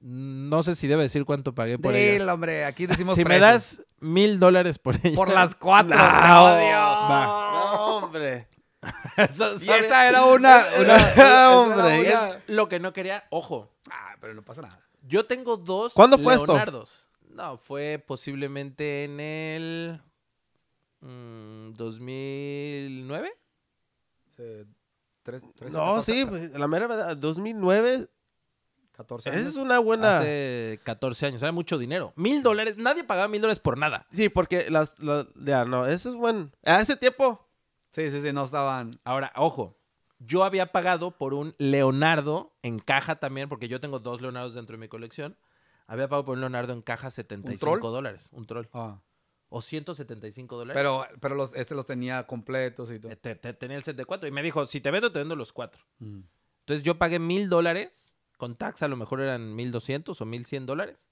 No sé si debe decir cuánto pagué por ella. hombre, aquí decimos Si me das mil dólares por ella. Por las cuatro. Va. hombre. esa era una. hombre. lo que no quería. Ojo. Ah, pero no pasa nada. Yo tengo dos. ¿Cuándo fue esto? No, fue posiblemente en el. 2009. Mm, no, sí, pues, la mera verdad, 2009. 14 años. Esa es una buena. Hace 14 años, era mucho dinero. Mil dólares, nadie pagaba mil dólares por nada. Sí, porque las. no, eso es bueno. A ese tiempo, Sí, sí, sí, no estaban. Ahora, ojo, yo había pagado por un Leonardo en caja también, porque yo tengo dos Leonardos dentro de mi colección. Había pagado por un Leonardo en caja 75 dólares. Un troll. Ah. O 175 dólares. Pero, pero este los tenía completos y todo. Eh, tenía el set de cuatro. Y me dijo, si te vendo, te vendo los cuatro. Mm. Entonces yo pagué mil dólares. Con taxa. a lo mejor eran 1200 o 1100 dólares.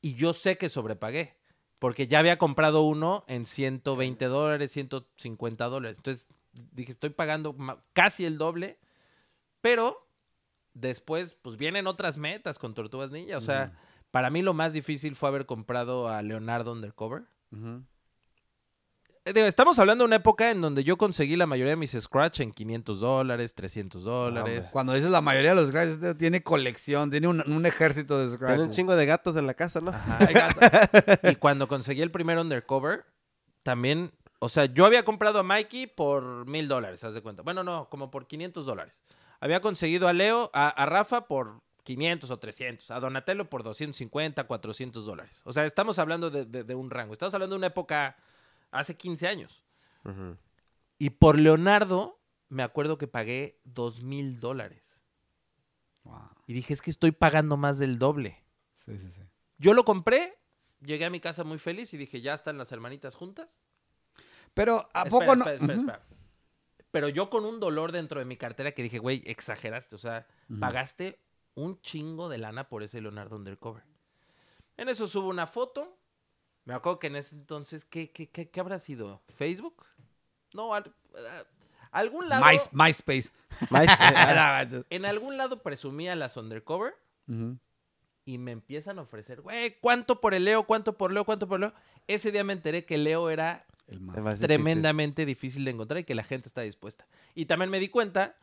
Y yo sé que sobrepagué porque ya había comprado uno en 120 dólares, 150 dólares. Entonces dije, estoy pagando casi el doble, pero después, pues vienen otras metas con Tortugas Ninja. O sea, para mí lo más difícil fue haber comprado a Leonardo Undercover estamos hablando de una época en donde yo conseguí la mayoría de mis scratch en 500 dólares, 300 dólares. Cuando dices la mayoría de los scratch, este tiene colección, tiene un, ejército de scratch. Tiene un chingo de gatos en la casa, ¿no? y cuando conseguí el primer undercover, también, o sea, yo había comprado a Mikey por mil dólares, haz de cuenta. Bueno, no, como por 500 dólares. Había conseguido a Leo, a, Rafa por 500 o 300, a Donatello por 250, 400 dólares. O sea, estamos hablando de un rango. Estamos hablando de una época hace 15 años. Y por Leonardo, me acuerdo que pagué 2 mil dólares. Y dije, es que estoy pagando más del doble. Sí, sí, sí. Yo lo compré, llegué a mi casa muy feliz y dije, ya están las hermanitas juntas. Pero a poco no. Espera, espera, Pero yo con un dolor dentro de mi cartera que dije, güey, exageraste. O sea, pagaste un chingo de lana por ese Leonardo Undercover. En eso subo una foto me acuerdo que en ese entonces, ¿qué, qué, qué, habrá sido? ¿Facebook? No, eh, algún lado. MySpace. Eh, ah. en algún lado presumía las undercover. Y me empiezan a ofrecer, güey, ¿cuánto por el Leo? ¿Cuánto por Leo? ¿Cuánto por Leo? Ese día me enteré que Leo era tremendamente difícil de encontrar y que la gente está dispuesta. Y también me di cuenta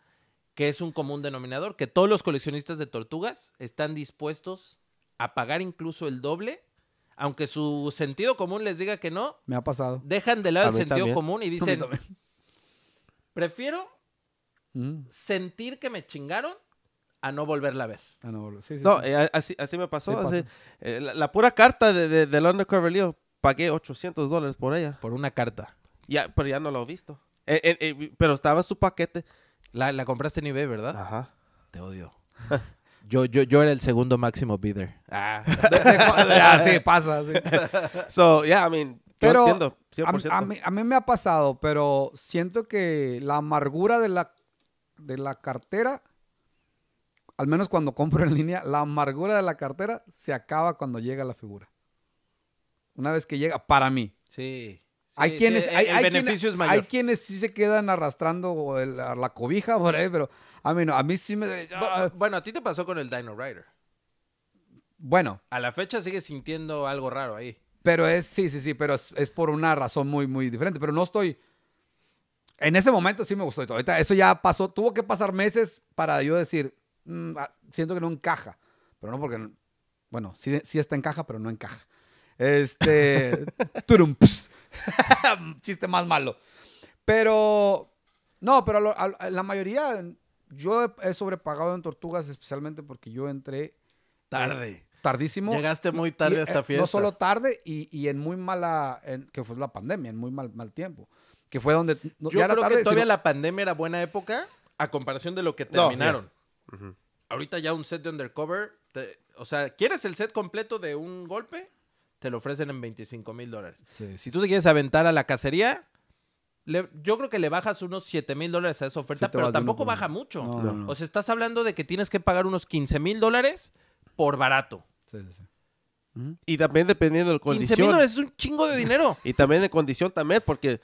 que es un común denominador, que todos los coleccionistas de tortugas están dispuestos a pagar incluso el doble aunque su sentido común les diga que no, me ha pasado. Dejan de lado el sentido común y dicen, prefiero mm. sentir que me chingaron a no volverla a ver. A ah, no Sí, sí, no, eh, así, me pasó. Eh, la, pura carta de, de, de London pagué 800 dólares por ella. Por una carta. Ya, pero ya no la he visto. Eh, pero estaba su paquete. La, la compraste en eBay, ¿verdad? Ajá. Te odio. Yo, yo, yo era el segundo máximo bidder. Ah, sí, pasa. So, yeah, I mean, pero entiendo, A, mí, a, mí, me ha pasado, pero siento que la amargura de la, de la cartera, al menos cuando compro en línea, la amargura de la cartera se acaba cuando llega la figura. Una vez que llega, para mí. Sí hay quienes, beneficio Hay quienes sí se quedan arrastrando la cobija por ahí, pero a mí, a mí sí me. Bueno, a ti te pasó con el Dino Rider. Bueno. A la fecha sigue sintiendo algo raro ahí. Pero es, sí, sí, sí, pero es, por una razón muy, muy diferente. Pero no estoy. En ese momento sí me gustó eso ya pasó. Tuvo que pasar meses para yo decir, mm, ah, siento que no encaja. Pero no porque. Bueno, sí, sí está encaja, pero no encaja. Este. turumps. Chiste más malo. Pero, no, pero la mayoría, yo he, sobrepagado en tortugas, especialmente porque yo entré. Eh, tarde. tardísimo. Llegaste muy tarde a eh, esta fiesta. No solo tarde y, en muy mala, que fue la pandemia, en muy mal, tiempo. Que fue donde. yo creo que todavía la pandemia era buena época a comparación de lo que terminaron. Ahorita ya un set de undercover. o sea, ¿quieres el set completo de un golpe? Se lo ofrecen en 25 mil dólares. si tú te quieres aventar a la cacería, yo creo que le bajas unos 7 mil dólares a esa oferta, pero tampoco baja mucho. O sea, estás hablando de que tienes que pagar unos 15 mil dólares por barato. Sí, sí, sí. Y también dependiendo del condición. 15 mil dólares es un chingo de dinero. y también de condición también, porque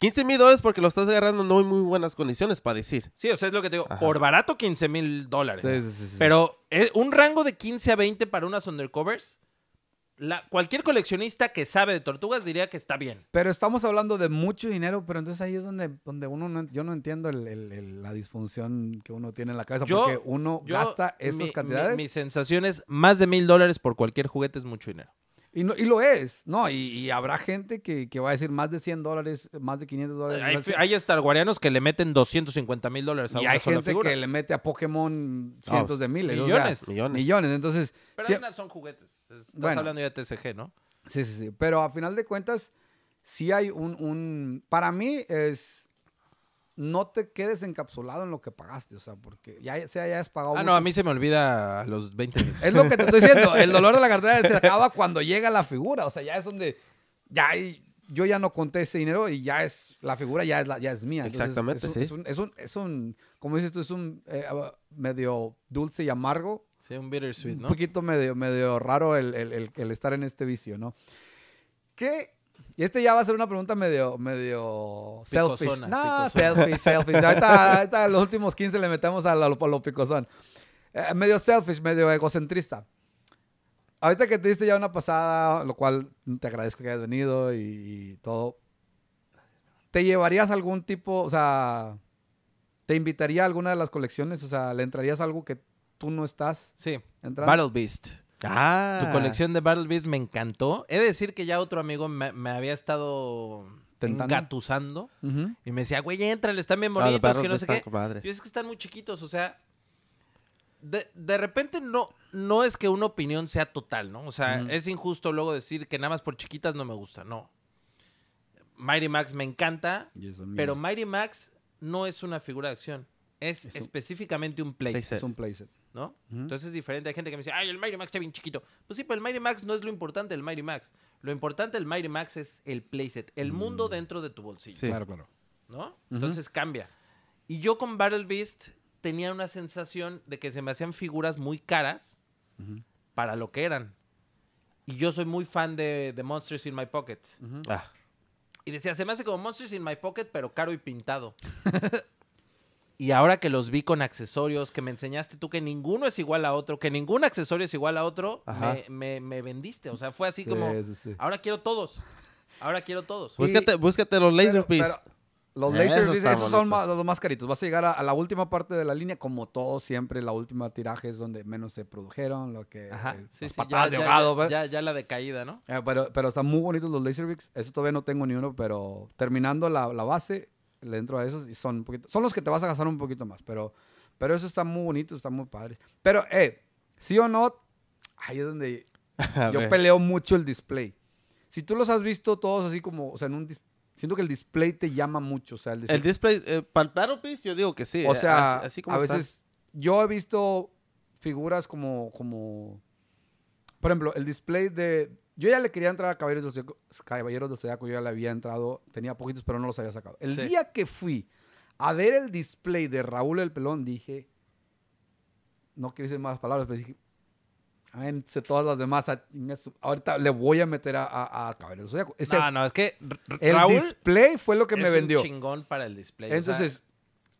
15 mil dólares porque lo estás agarrando no hay muy buenas condiciones para decir. Sí, o sea, es lo que te digo. Por barato 15 mil dólares. Sí, sí, sí, Pero eh, un rango de 15 a 20 para unas undercovers la, cualquier coleccionista que sabe de tortugas diría que está bien. Pero estamos hablando de mucho dinero, pero entonces ahí es donde, donde uno yo no entiendo la disfunción que uno tiene en la cabeza, porque uno gasta esas cantidades. mi sensación es más de mil dólares por cualquier juguete es mucho dinero. Y, lo es, ¿no? Y, habrá gente que, va a decir más de 100 dólares, más de 500 dólares. Hay, hay starguarianos que le meten 250 mil dólares a y hay gente que le mete a Pokémon cientos de miles. Millones. millones. Entonces, Pero si, son juguetes. Estás hablando ya de TCG, ¿no? Sí, sí, sí. Pero a final de cuentas, sí hay un para mí es no te quedes encapsulado en lo que pagaste, o sea, porque ya sea ya has pagado. Ah, no, a mí se me olvida los 20 Es lo que te estoy diciendo, el dolor de la cartera se acaba cuando llega la figura, o sea, ya es donde ya yo ya no conté ese dinero y ya es la figura ya es la, ya es mía. Exactamente, es, sí. es, un, como dices tú, es un eh, ah, medio dulce y amargo. Sí, un bittersweet, ¿no? Un poquito medio medio raro el, el estar en este vicio, ¿no? ¿Qué y este ya va a ser una pregunta medio, medio selfish. No, selfish, selfish. Ahorita, los últimos 15 le metemos a, lo, picosón. Eh, medio selfish, medio egocentrista. Ahorita que te diste ya una pasada, lo cual te agradezco que hayas venido y, todo. ¿Te llevarías algún tipo, o sea, te invitaría a alguna de las colecciones? O sea, ¿le entrarías algo que tú no estás? Sí. Entrando? Battle Beast. Tu ah. colección de Battle Beast me encantó. He de decir que ya otro amigo me, había estado ¿Tentando? y me decía, güey, le están bien ah, bonitos, que no sé qué. Y es que están muy chiquitos, o sea, de, repente no, no es que una opinión sea total, ¿no? O sea, es injusto luego decir que nada más por chiquitas no me gusta, no. Mighty Max me encanta, pero Mighty Max no es una figura de acción. Es, específicamente un playset. Es un playset. Entonces es diferente. Hay gente que me dice, ay, el Mighty Max está bien chiquito. Pues sí, pero el Mighty Max no es lo importante del Mighty Max. Lo importante del Mighty Max es el playset, el mm. mundo dentro de tu bolsillo. claro, ¿No? Entonces cambia. Y yo con Battle Beast tenía una sensación de que se me hacían figuras muy caras para lo que eran. Y yo soy muy fan de, Monsters in My Pocket. Ah. Y decía, se me hace como Monsters in My Pocket, pero caro y pintado. Y ahora que los vi con accesorios, que me enseñaste tú que ninguno es igual a otro, que ningún accesorio es igual a otro, me, vendiste. O sea, fue así como, ahora quiero todos. Ahora quiero todos. Búscate, pues pues los laser pero, los laser piece esos, son los más caritos. Vas a llegar a, la última parte de la línea, como todo siempre, la última tiraje es donde menos se produjeron, lo que... Eh, patadas de ahogado. Ya, pues. ya, ya, la decaída, ¿no? Eh, pero, están muy bonitos los laser beaks. Eso todavía no tengo ni uno, pero terminando la, la base, Dentro de esos y son un poquito, son los que te vas a gastar un poquito más, pero, pero eso está muy bonito, está muy padre. Pero, eh, sí o no, ahí es donde yo peleo mucho el display. Si tú los has visto todos así como, o sea, en un Siento que el display te llama mucho, o sea, el, display... Eh, para Battle Piece yo digo que sí. O sea, así, como a veces yo he visto figuras como, como... Por ejemplo, el display de, yo ya le quería entrar a Caballeros de Zodíaco, Caballeros yo ya le había entrado, tenía poquitos, pero no los había sacado. El día que fui a ver el display de Raúl El Pelón, dije, no quiero decir malas palabras, pero dije, sé todas las demás. Ahorita le voy a meter a, a, del no, no, es que el display fue lo que me vendió. Es chingón para el display. Entonces,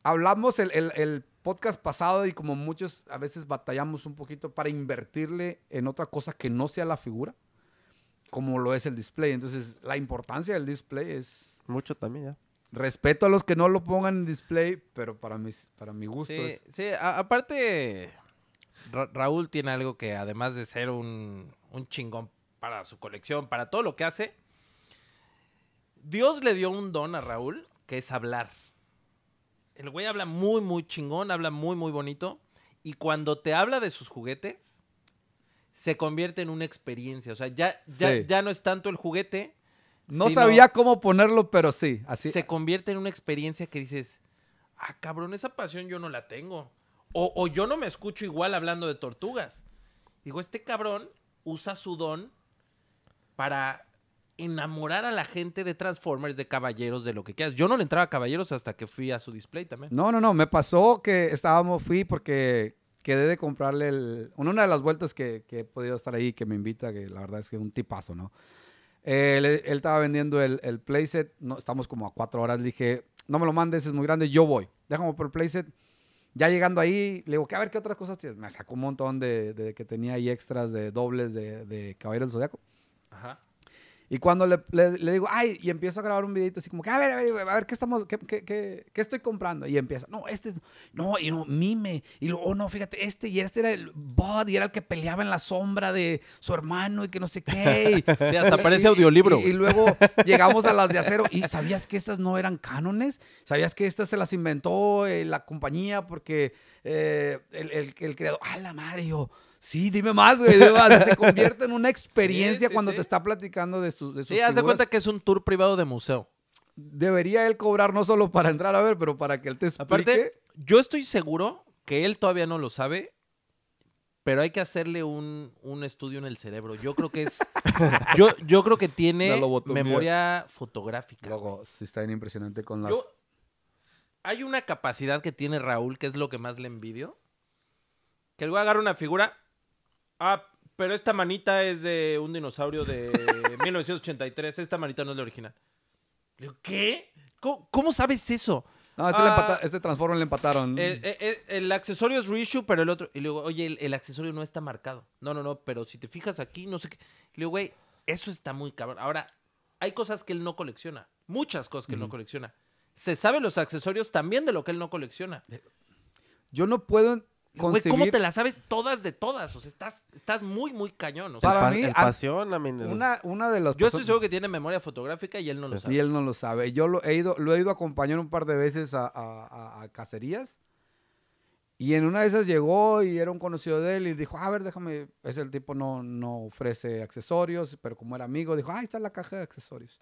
hablamos el, el, podcast pasado y como muchos a veces batallamos un poquito para invertirle en otra cosa que no sea la figura como lo es el display. Entonces, la importancia del display es... Mucho también, ya. Respeto a los que no lo pongan en display, pero para, mis, para mi gusto Sí, es... sí. aparte, Raúl tiene algo que además de ser un, un chingón para su colección, para todo lo que hace, Dios le dio un don a Raúl, que es hablar. El güey habla muy, muy chingón, habla muy, muy bonito. Y cuando te habla de sus juguetes, se convierte en una experiencia. O sea, ya, ya, no es tanto el juguete. No sabía cómo ponerlo, pero sí, así. Se convierte en una experiencia que dices, ah, cabrón, esa pasión yo no la tengo. O, o yo no me escucho igual hablando de tortugas. Digo, este cabrón usa su don para enamorar a la gente de Transformers, de caballeros, de lo que quieras. Yo no le entraba a caballeros hasta que fui a su display también. No, no, no, me pasó que estábamos, fui porque quedé de comprarle el, una de las vueltas que, que, he podido estar ahí, que me invita, que la verdad es que es un tipazo, ¿no? Eh, él, estaba vendiendo el, el playset, no, estamos como a cuatro horas, le dije, no me lo mandes, es muy grande, yo voy, déjame por el playset. Ya llegando ahí, le digo, que a ver qué otras cosas tienes. Me sacó un montón de, de que tenía ahí extras de dobles de, de Caballero del Zodiaco. Ajá. Y cuando le, digo, ay, y empiezo a grabar un videito así como que, a ver, a ver, a ver, ¿qué estamos, qué, qué, qué, qué estoy comprando? Y empieza, no, este, no, y no, mime, y luego, oh, no, fíjate, este, y este era el bot, y era el que peleaba en la sombra de su hermano, y que no sé qué. Y, hasta parece audiolibro. Y, luego llegamos a las de acero, y ¿sabías que estas no eran cánones? ¿Sabías que estas se las inventó eh, la compañía porque eh, el, el creador, a Mario. Sí, dime más, güey. Se convierte en una experiencia cuando te está platicando de, sus de sus. Sí, haz de cuenta que es un tour privado de museo. Debería él cobrar no solo para entrar a ver, pero para que él te explique. Aparte, yo estoy seguro que él todavía no lo sabe, pero hay que hacerle un, estudio en el cerebro. Yo creo que es. yo, yo creo que tiene memoria fotográfica. Luego, sí, está bien impresionante con las. hay una capacidad que tiene Raúl, que es lo que más le envidio. Que va a agarrar una figura, Ah, pero esta manita es de un dinosaurio de 1983. Esta manita no es la original. Le digo, ¿qué? ¿Cómo, sabes eso? No, este, ah, le Transformer le empataron. Eh, eh, eh, el, accesorio es reissue, pero el otro. Y luego, oye, el, accesorio no está marcado. No, no, no, pero si te fijas aquí, no sé qué. Le digo, güey, eso está muy cabrón. Ahora, hay cosas que él no colecciona. Muchas cosas que él no colecciona. Se sabe los accesorios también de lo que él no colecciona. Yo no puedo ¿cómo te las sabes todas de todas? O sea, estás, estás muy, muy cañón. para mí, pasión, una, una de las Yo estoy seguro que tiene memoria fotográfica y él no lo sabe. Y él no lo sabe. Yo lo he ido, lo he ido a acompañar un par de veces a, cacerías. Y en una de esas llegó y era un conocido de él y dijo, ah, a ver, déjame, ese el tipo no, no ofrece accesorios, pero como era amigo, dijo, ah, ahí está la caja de accesorios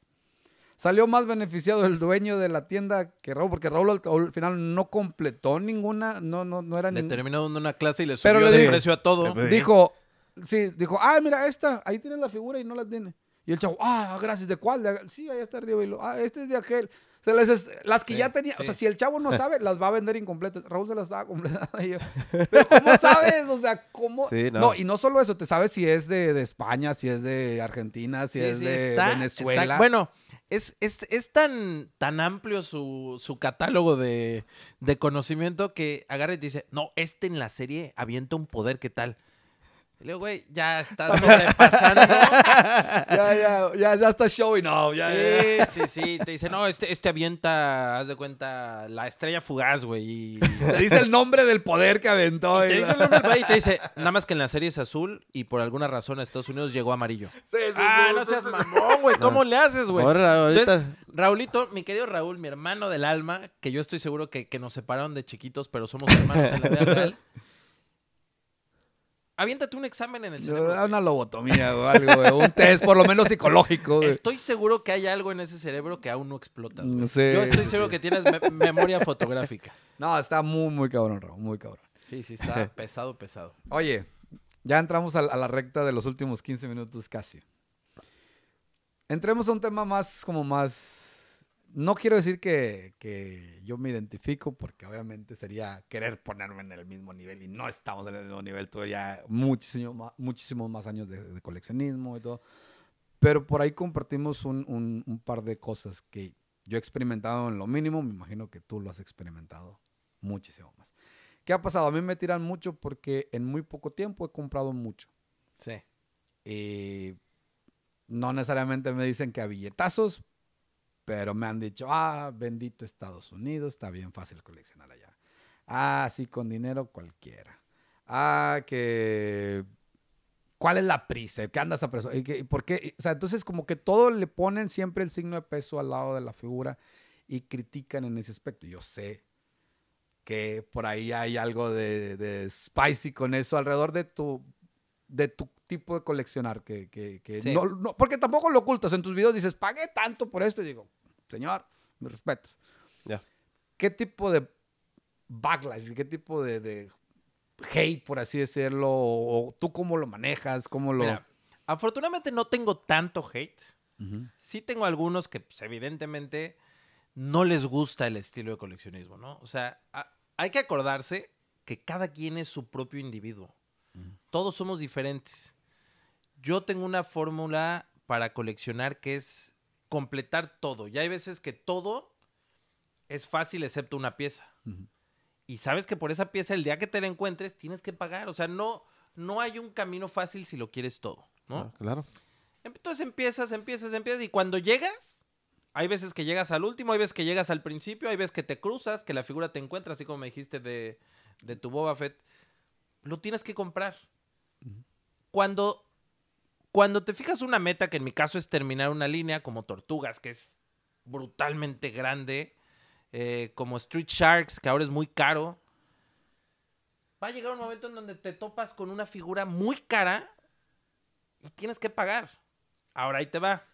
salió más beneficiado el dueño de la tienda que Raúl, porque Raúl al, final no completó ninguna, no, no, no era Le terminó una clase y le subió Pero le precio a todo. Dijo, sí, dijo, ah, mira, esta, ahí tienes la figura y no la tiene. Y el chavo, ah, gracias, ¿de cuál? sí, ahí está arriba. Y ah, este es de aquel. Se sea, las que ya tenía, o sea, si el chavo no sabe, las va a vender incompletas. Raúl se las estaba completando Pero ¿cómo sabes? O sea, ¿cómo? no. y no solo eso, te sabes si es de, España, si es de Argentina, si es de Venezuela. bueno, es, tan, tan amplio su, catálogo de, conocimiento que agarra y dice, no, este en la serie avienta un poder, ¿qué tal? le digo, güey, ya estás sobrepasando. ya, ya, ya, ya está showing no, Ya, sí, sí, sí. Te dice, no, este, este avienta, haz de cuenta, la estrella fugaz, güey. Y... Te dice el nombre del poder que aventó. Y te dice el nombre del y te dice, nada más que en la serie es azul y por alguna razón a Estados Unidos llegó amarillo. Sí, sí, ah, no seas mamón, güey. ¿Cómo le haces, güey? Entonces, Raulito, mi querido Raúl, mi hermano del alma, que yo estoy seguro que, que nos separaron de chiquitos, pero somos hermanos en la vida real. Aviéntate un examen en el cerebro. Una lobotomía o algo, un test por lo menos psicológico. Estoy seguro que hay algo en ese cerebro que aún no explota. Yo estoy seguro que tienes memoria fotográfica. No, está muy, muy cabrón, Raúl, muy cabrón. Sí, sí, está pesado, pesado. Oye, ya entramos a la recta de los últimos 15 minutos casi. Entremos a un tema más, como más no quiero decir que, yo me identifico porque obviamente sería querer ponerme en el mismo nivel y no estamos en el mismo nivel todavía, muchísimos más, más años de, coleccionismo y todo, pero por ahí compartimos un, par de cosas que yo he experimentado en lo mínimo, me imagino que tú lo has experimentado muchísimo más. ¿Qué ha pasado? A mí me tiran mucho porque en muy poco tiempo he comprado mucho. Sí. Eh, no necesariamente me dicen que a billetazos, pero me han dicho, ah, bendito Estados Unidos, está bien fácil coleccionar allá. Ah, sí, con dinero cualquiera. Ah, que... ¿Cuál es la prisa? ¿Qué andas a preso? ¿Y ¿Por qué? O sea, entonces como que todo le ponen siempre el signo de peso al lado de la figura y critican en ese aspecto. Yo sé que por ahí hay algo de, spicy con eso alrededor de tu, de tu tipo de coleccionar, que, que, no, no, porque tampoco lo ocultas en tus videos, dices, pagué tanto por esto, y digo, señor, mis respetos. ¿Qué tipo de backlash, qué tipo de, hate, por así decirlo, o, tú cómo lo manejas, cómo lo... afortunadamente no tengo tanto hate. Sí tengo algunos que, pues, evidentemente, no les gusta el estilo de coleccionismo, ¿no? O sea, hay que acordarse que cada quien es su propio individuo. Todos somos diferentes. Yo tengo una fórmula para coleccionar que es completar todo. Ya hay veces que todo es fácil excepto una pieza. Y sabes que por esa pieza, el día que te la encuentres, tienes que pagar. O sea, no, no hay un camino fácil si lo quieres todo, ¿no? Ah, claro. Entonces empiezas, empiezas, empiezas. Y cuando llegas, hay veces que llegas al último, hay veces que llegas al principio, hay veces que te cruzas, que la figura te encuentra, así como me dijiste de, tu Boba Fett. Lo tienes que comprar. Cuando cuando te fijas una meta, que en mi caso es terminar una línea como Tortugas, que es brutalmente grande, eh, como Street Sharks, que ahora es muy caro, va a llegar un momento en donde te topas con una figura muy cara y tienes que pagar. Ahora ahí te va.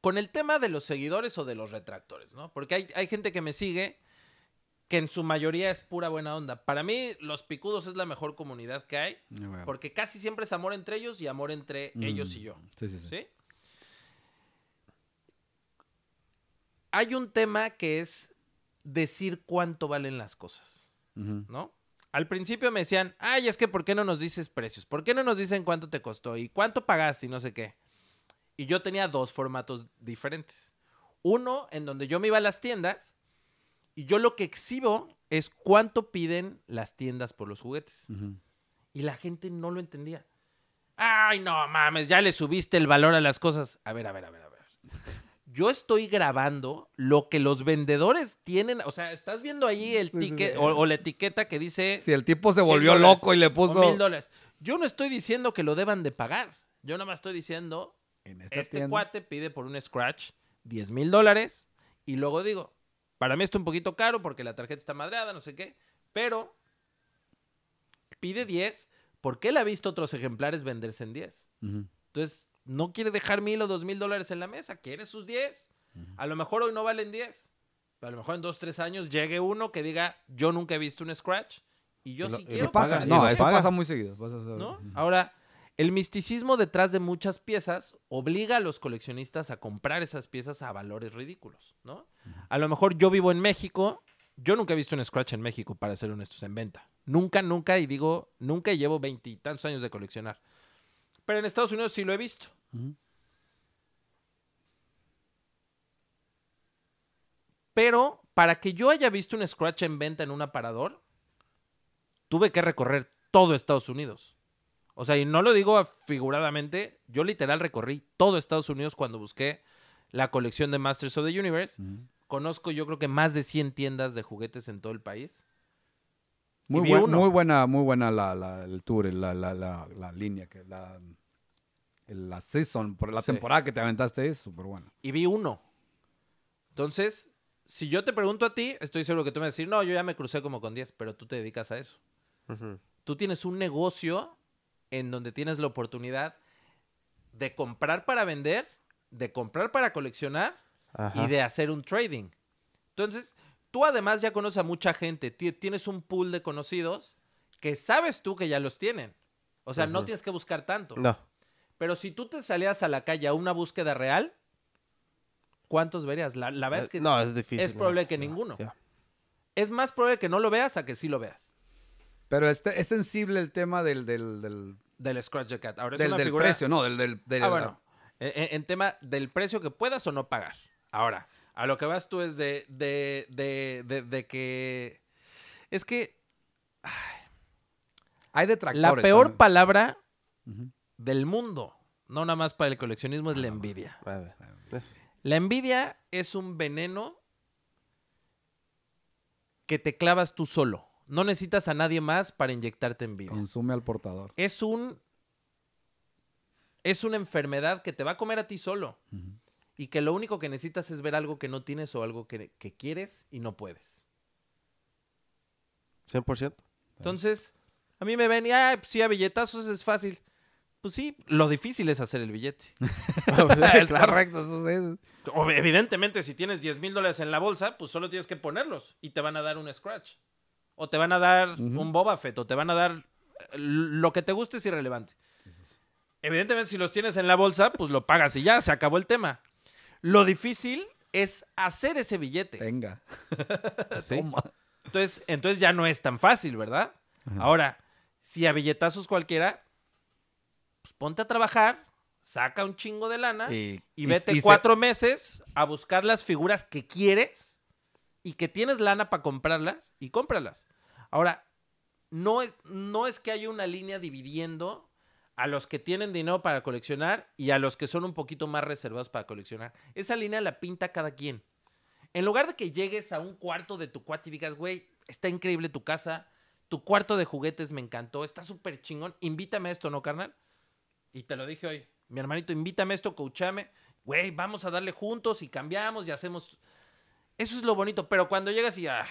Con el tema de los seguidores o de los retractores, ¿no? Porque hay, hay gente que me sigue que en su mayoría es pura buena onda. Para mí, los picudos es la mejor comunidad que hay, ah, porque casi siempre es amor entre ellos y amor entre mm. ellos y yo. Sí, sí, sí, Hay un tema que es decir cuánto valen las cosas, ¿no? Al principio me decían, ay, es que ¿por qué no nos dices precios? ¿Por qué no nos dicen cuánto te costó y cuánto pagaste y no sé qué? Y yo tenía dos formatos diferentes. Uno en donde yo me iba a las tiendas y yo lo que exhibo es cuánto piden las tiendas por los juguetes. Y la gente no lo entendía. Ay, no mames, ya le subiste el valor a las cosas. A ver, a ver, a ver, a ver. Yo estoy grabando lo que los vendedores tienen. O sea, estás viendo ahí el ticket o, la etiqueta que dice. Si el tipo se volvió loco y le puso. Mil dólares. Yo no estoy diciendo que lo deban de pagar. Yo nada más estoy diciendo. En este cuate pide por un scratch 10 mil dólares. Y luego digo, para mí está un poquito caro porque la tarjeta está madreada, no sé qué, pero pide 10 porque él ha visto otros ejemplares venderse en 10. Entonces, no quiere dejar mil o dos mil dólares en la mesa, quiere sus 10. A lo mejor hoy no valen 10, pero a lo mejor en 2, 3 años llegue uno que diga, yo nunca he visto un scratch y yo si sí quiero. no, eso pasa muy seguido. Ahora, el misticismo detrás de muchas piezas obliga a los coleccionistas a comprar esas piezas a valores ridículos, ¿no? A lo mejor yo vivo en México, yo nunca he visto un Scratch en México, para ser honestos, en venta. Nunca, nunca, y digo, nunca llevo veintitantos años de coleccionar. Pero en Estados Unidos sí lo he visto. Pero para que yo haya visto un Scratch en venta en un aparador, tuve que recorrer todo Estados Unidos. O sea, y no lo digo figuradamente, yo literal recorrí todo Estados Unidos cuando busqué la colección de Masters of the Universe. Conozco yo creo que más de 100 tiendas de juguetes en todo el país. Muy, muy buena, muy buena la, la el tour, la, la, la, línea, que la, la season, por la temporada que te aventaste es súper buena. Y vi uno. Entonces, si yo te pregunto a ti, estoy seguro que tú me vas a decir, no, yo ya me crucé como con 10, pero tú te dedicas a eso. Tú tienes un negocio en donde tienes la oportunidad de comprar para vender, de comprar para coleccionar y de hacer un trading. Entonces, tú además ya conoces a mucha gente, tienes un pool de conocidos que sabes tú que ya los tienen. O sea, no tienes que buscar tanto. No. Pero si tú te salías a la calle a una búsqueda real, ¿cuántos verías? La, verdad eh, es que no, es, difícil, es probable que ninguno. Es más probable que no lo veas a que sí lo veas. Pero este, es sensible el tema del... Del, del, Scratch Cat. Ahora es del, del precio, no, del... del, ah, bueno. E, e, en, tema del precio que puedas o no pagar. Ahora, a lo que vas tú es de, que... Es que... Hay detractores. La peor palabra del mundo, no nada más para el coleccionismo, es la ah, envidia. Ah, la envidia es un veneno que te clavas tú solo. No necesitas a nadie más para inyectarte en vivo. Consume al portador. Es un. Es una enfermedad que te va a comer a ti solo. Y que lo único que necesitas es ver algo que no tienes o algo que, quieres y no puedes. 100%. Entonces, a mí me ven y, ah, sí, a billetazos es fácil. Pues sí, lo difícil es hacer el billete. Evidentemente, si tienes 10 mil dólares en la bolsa, pues solo tienes que ponerlos y te van a dar un scratch o te van a dar un Boba Fett, o te van a dar eh, lo que te guste es irrelevante. Evidentemente, si los tienes en la bolsa, pues lo pagas y ya, se acabó el tema. Lo difícil es hacer ese billete. Venga. Entonces, entonces ya no es tan fácil, ¿verdad? Ahora, si a billetazos cualquiera, pues ponte a trabajar, saca un chingo de lana y, vete cuatro meses a buscar las figuras que quieres y que tienes lana para comprarlas y cómpralas. Ahora, no es, no es que haya una línea dividiendo a los que tienen dinero para coleccionar y a los que son un poquito más reservados para coleccionar. Esa línea la pinta cada quien. En lugar de que llegues a un cuarto de tu cuate y digas, güey, está increíble tu casa, tu cuarto de juguetes me encantó, está súper chingón, invítame a esto, ¿no, carnal? Y te lo dije hoy, mi hermanito, invítame a esto, coachame, güey, vamos a darle juntos y cambiamos y hacemos eso es lo bonito, pero cuando llegas y, ay,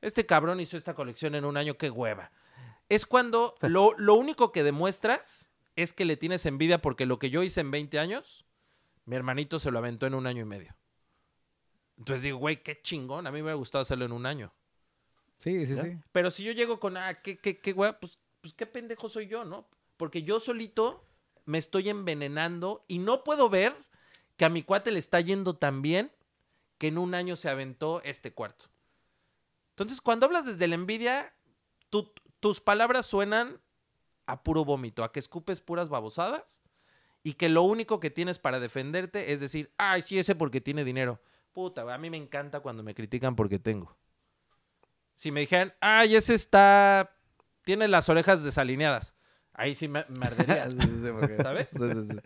este cabrón hizo esta colección en un año, qué hueva. Es cuando lo, único que demuestras es que le tienes envidia porque lo que yo hice en 20 años, mi hermanito se lo aventó en un año y medio. Entonces digo, güey, qué chingón, a mí me hubiera gustado hacerlo en un año. Sí, sí, sí. Pero si yo llego con, ah, qué, qué, qué hueva, pues, pues qué pendejo soy yo, ¿no? Porque yo solito me estoy envenenando y no puedo ver que a mi cuate le está yendo tan bien que en un año se aventó este cuarto. Entonces, cuando hablas desde la envidia, tus palabras suenan a puro vómito, a que escupes puras babosadas y que lo único que tienes para defenderte es decir, ay, sí, ese porque tiene dinero. Puta, a mí me encanta cuando me critican porque tengo. Si me dijeran, ay, ese está, tiene las orejas desalineadas. Ahí sí me, ¿Sabes?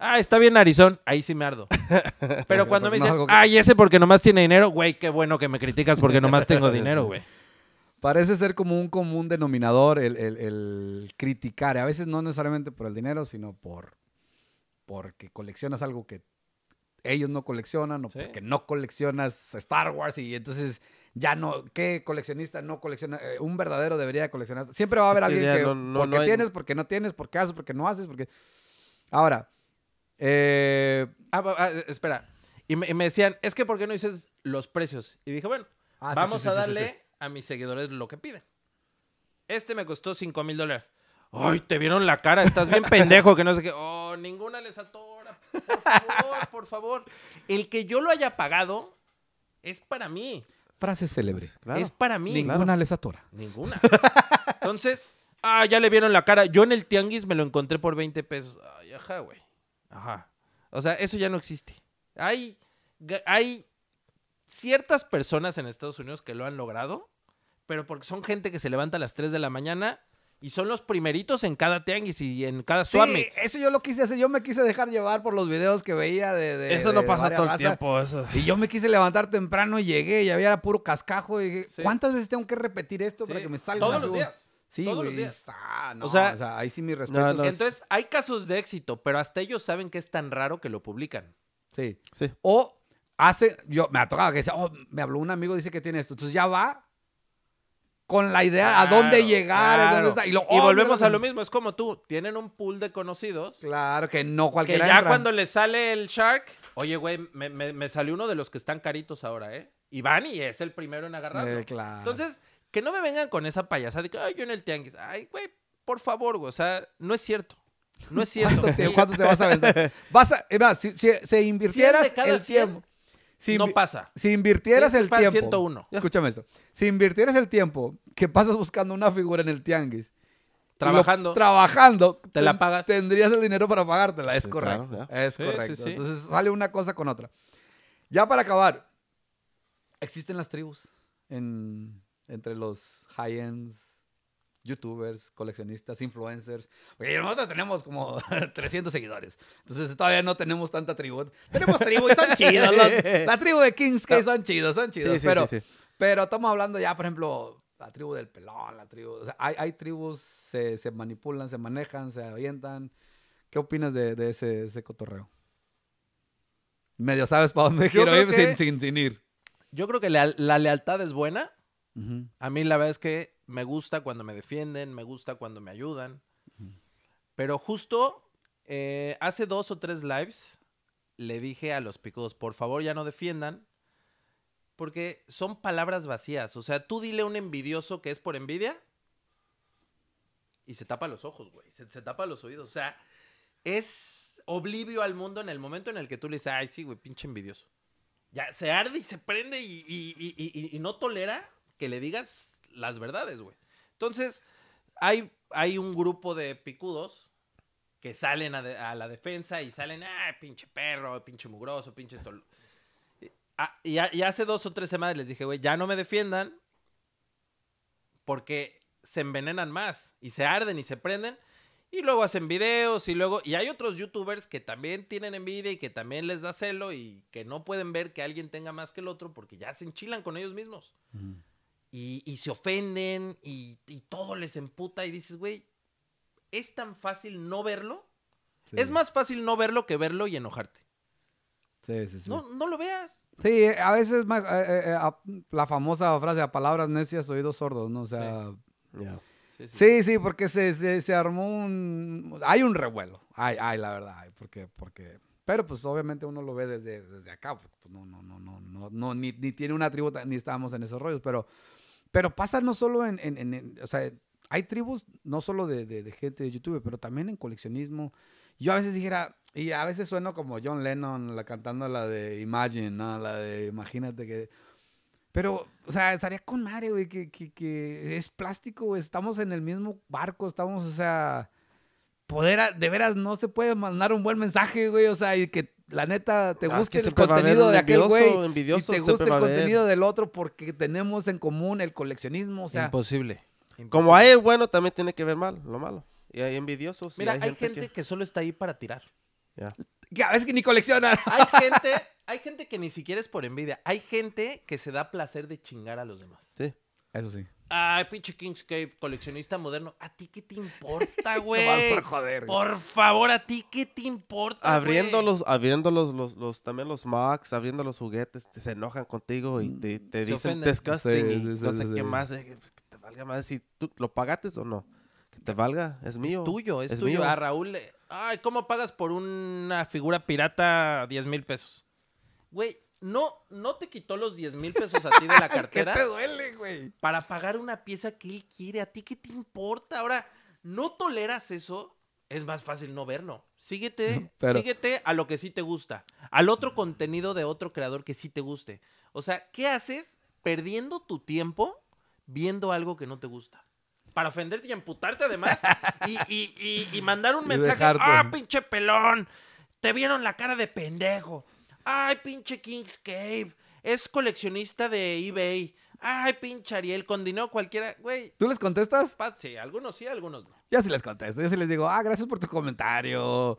ah, está bien Arizón, ahí sí me ardo. Pero cuando me dicen, ay, ese porque nomás tiene dinero, güey, qué bueno que me criticas porque nomás tengo dinero, güey. Parece ser como un común denominador el, criticar, a veces no necesariamente por el dinero, sino por porque coleccionas algo que ellos no coleccionan o porque no coleccionas Star Wars y entonces ya no, ¿qué coleccionista no colecciona? Eh, un verdadero debería coleccionar. Siempre va a haber alguien que porque tienes, porque no tienes, porque haces, porque no haces, porque. Ahora. Eh, ah, ah eh, espera. Y me, decían, es que ¿por qué no dices los precios? Y dije, bueno, ah, vamos a darle a mis seguidores lo que piden. Este me costó 5 mil dólares. Ay, te vieron la cara, estás bien pendejo, que no sé qué. Oh, ninguna les atora. Por favor, por favor. El que yo lo haya pagado es para mí frase célebre. Pues, es para mí. Ninguna les Ninguna. Entonces, ah, ya le vieron la cara. Yo en el tianguis me lo encontré por 20 pesos. ajá, güey. Ajá. O sea, eso ya no existe. Hay, hay ciertas personas en Estados Unidos que lo han logrado, pero porque son gente que se levanta a las 3 de la mañana y son los primeritos en cada tianguis y en cada suami Sí, eso yo lo quise hacer. Yo me quise dejar llevar por los videos que veía de. eso no pasa todo el tiempo. Y yo me quise levantar temprano y llegué y había puro cascajo. Y ¿cuántas veces tengo que repetir esto para que me salga? Todos los días. Sí, Todos Los días. Ah, o, sea, ahí sí mi respeto. Entonces, hay casos de éxito, pero hasta ellos saben que es tan raro que lo publican. Sí. sí. O hace, yo me ha tocado que dice, oh, me habló un amigo, dice que tiene esto. Entonces ya va, con la idea a dónde llegar. Y, volvemos a lo mismo, es como tú, tienen un pool de conocidos. Claro, que no cualquiera. Que ya cuando le sale el Shark, oye, güey, me, me, salió uno de los que están caritos ahora, ¿eh? Y y es el primero en agarrarlo. Eh, Entonces, que no me vengan con esa payasada de que, ay, yo en el tianguis. Ay, güey, por favor, güey, o sea, no es cierto. No es cierto. ¿Cuánto te, vas a vender? Vas a, si, se invirtieras el tiempo no pasa. Si invirtieras el tiempo. 101. Escúchame esto. Si invirtieras el tiempo que pasas buscando una figura en el tianguis. Trabajando. trabajando. Te la pagas. Tendrías el dinero para pagártela. Es correcto. es correcto. Entonces sale una cosa con otra. Ya para acabar, existen las tribus en, entre los high-ends youtubers, coleccionistas, influencers. nosotros tenemos como 300 seguidores. Entonces todavía no tenemos tanta tribu. Tenemos tribu y son chidos. la tribu de Kings que son chidos, son chidos. pero, pero estamos hablando ya, por ejemplo, la tribu del pelón, la tribu... hay, hay, tribus, se, se, manipulan, se manejan, se avientan. ¿Qué opinas de, de ese, ese, cotorreo? Medio sabes para dónde quiero ir sin, ir. Yo creo que la, lealtad es buena. A mí la verdad es que me gusta cuando me defienden, me gusta cuando me ayudan. Pero justo eh, hace dos o tres lives le dije a los picudos, por favor ya no defiendan, porque son palabras vacías. O sea, tú dile a un envidioso que es por envidia y se tapa los ojos, güey, se, tapa los oídos. O sea, es oblivio al mundo en el momento en el que tú le dices, ay, sí, güey, pinche envidioso. Ya se arde y se prende y, y no tolera que le digas las verdades, güey. Entonces, hay, hay un grupo de picudos que salen a, la defensa y salen, ah, pinche perro, pinche mugroso, pinche esto. Ah, y, hace dos o tres semanas les dije, güey, ya no me defiendan porque se envenenan más y se arden y se prenden y luego hacen videos y luego... Y hay otros youtubers que también tienen envidia y que también les da celo y que no pueden ver que alguien tenga más que el otro porque ya se enchilan con ellos mismos y, se ofenden y, todo les emputa y dices, güey, es tan fácil no verlo. Es más fácil no verlo que verlo y enojarte. Sí, sí, sí. No, lo veas. Sí, a veces más eh, eh, eh, la famosa frase, a palabras necias, oídos sordos, ¿no? O sea... Sí. Sí, porque se, se, armó un... Hay un revuelo. Hay, hay, la verdad. Hay, porque, porque... Pero pues obviamente uno lo ve desde, desde acá. pues, no, no, no, no, no, ni, ni tiene una tributa, ni estábamos en esos rollos. Pero pero pasa no solo en, o sea, hay tribus no solo de, gente de YouTube, pero también en coleccionismo. Yo a veces dijera, y a veces sueno como John Lennon la, cantando la de Imagine, ¿no? la de Imagínate que... Pero, o sea, estaría con madre, güey, que, es plástico, Estamos en el mismo barco, estamos, o sea, poder, de veras, no se puede mandar un buen mensaje, güey, o sea, y que la neta, te ah, gusta el contenido de aquel güey y te gusta el contenido del otro porque tenemos en común el coleccionismo, sea... Imposible. Como hay bueno, también tiene que ver mal, lo malo. Y hay envidiosos. Mira, hay, gente, que... solo está ahí para tirar. Ya. Yeah. Es que ni colecciona. Hay gente, hay gente que ni siquiera es por envidia. Hay gente que se da placer de chingar a los demás. Sí. Eso sí. Ay, pinche Kingscape, coleccionista moderno. ¿A ti qué te importa, güey? por joder. Por favor, ¿a ti qué te importa, Abriendo, los, abriendo los, los, también los Max, abriendo los juguetes, te, se enojan contigo y te, mm, dicen ofenden. disgusting y no sé qué más. Eh, pues, que te valga más si tú lo pagates o no. Que te valga, es mío. Es tuyo, es, tuyo. A ah, Raúl, eh, ay, ¿cómo pagas por una figura pirata 10 mil pesos? Güey, no, no te quitó los 10 mil pesos a ti de la cartera. te duele, güey? Para pagar una pieza que él quiere. ¿A ti qué te importa? Ahora, ¿no toleras eso? Es más fácil no verlo. Síguete, a lo que sí te gusta. Al otro contenido de otro creador que sí te guste. O sea, ¿qué haces perdiendo tu tiempo viendo algo que no te gusta? Para ofenderte y amputarte además. y, y, y, y mandar un mensaje. ¡Ah, pinche pelón! Te vieron la cara de pendejo. Ay, pinche Kingscape, Es coleccionista de eBay. Ay, pinche Ariel, con cualquiera, güey. ¿Tú les contestas? sí, algunos sí, algunos no. Ya sí les contesto. Yo sí les digo, ah, gracias por tu comentario.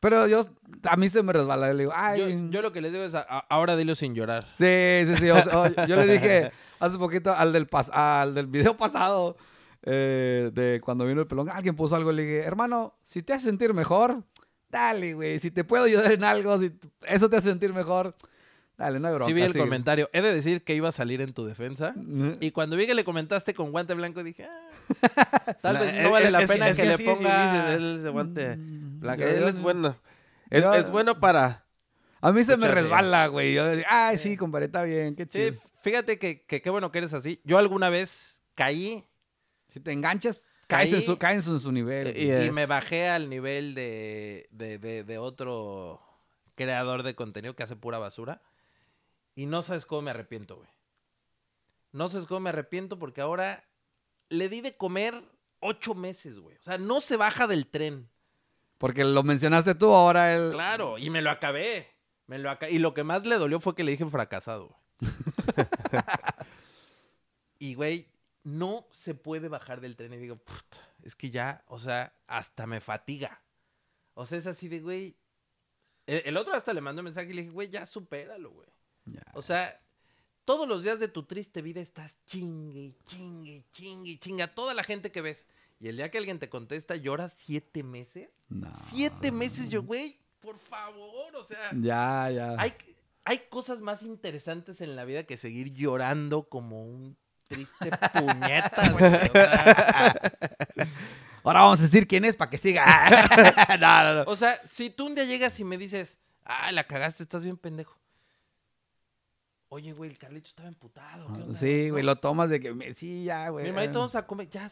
Pero yo, a mí se me resbala. Yo, digo, Ay. yo, lo que les digo es, ahora dilo sin llorar. Sí, sí, sí. yo le dije hace poquito al del, del video pasado eh, de cuando vino el pelón, alguien puso algo le dije, hermano, si te hace sentir mejor, dale, güey, si te puedo ayudar en algo, si eso te hace sentir mejor, dale, no hay bronca. Sí vi el comentario. He de decir que iba a salir en tu defensa. Mm. Y cuando vi que le comentaste con guante blanco, dije, ah, tal vez no vale la pena que, le ponga... Sí, él guante mm, blanco. Él es bueno. es bueno para... A mí se me resbala, güey. Yo decía, ay, sí, compadre, está bien, qué chido. Sí, fíjate que qué bueno que eres así. Yo alguna vez caí. Si te enganchas, Caes en su, su, nivel. Y me bajé al nivel de, de, de, otro creador de contenido que hace pura basura. Y no sabes cómo me arrepiento, güey. No sabes cómo me arrepiento porque ahora le di de comer ocho meses, güey. O sea, no se baja del tren. Porque lo mencionaste tú, ahora él. Claro, y me lo acabé. Me lo acabé. Y lo que más le dolió fue que le dije fracasado, güey. y, güey, no se puede bajar del tren y digo, es que ya, o sea, hasta me fatiga. O sea, es así de, güey. E, el, otro hasta le mandó un mensaje y le dije, güey, ya supéralo, güey. O sea, todos los días de tu triste vida estás chingue, chingue, chingue, chinga. Toda la gente que ves. Y el día que alguien te contesta, lloras siete meses. Siete meses, yo, güey, por favor, o sea. Ya, ya. hay cosas más interesantes en la vida que seguir llorando como un triste puñeta. Ahora vamos a decir quién es para que siga. no, no, O sea, si tú un día llegas y me dices, ah, la cagaste, estás bien pendejo. Oye, güey, el Carlito estaba emputado. Ah, sí, güey, lo tomas de que, sí, ya, güey. Mi hermanito, eh". vamos a comer, ya,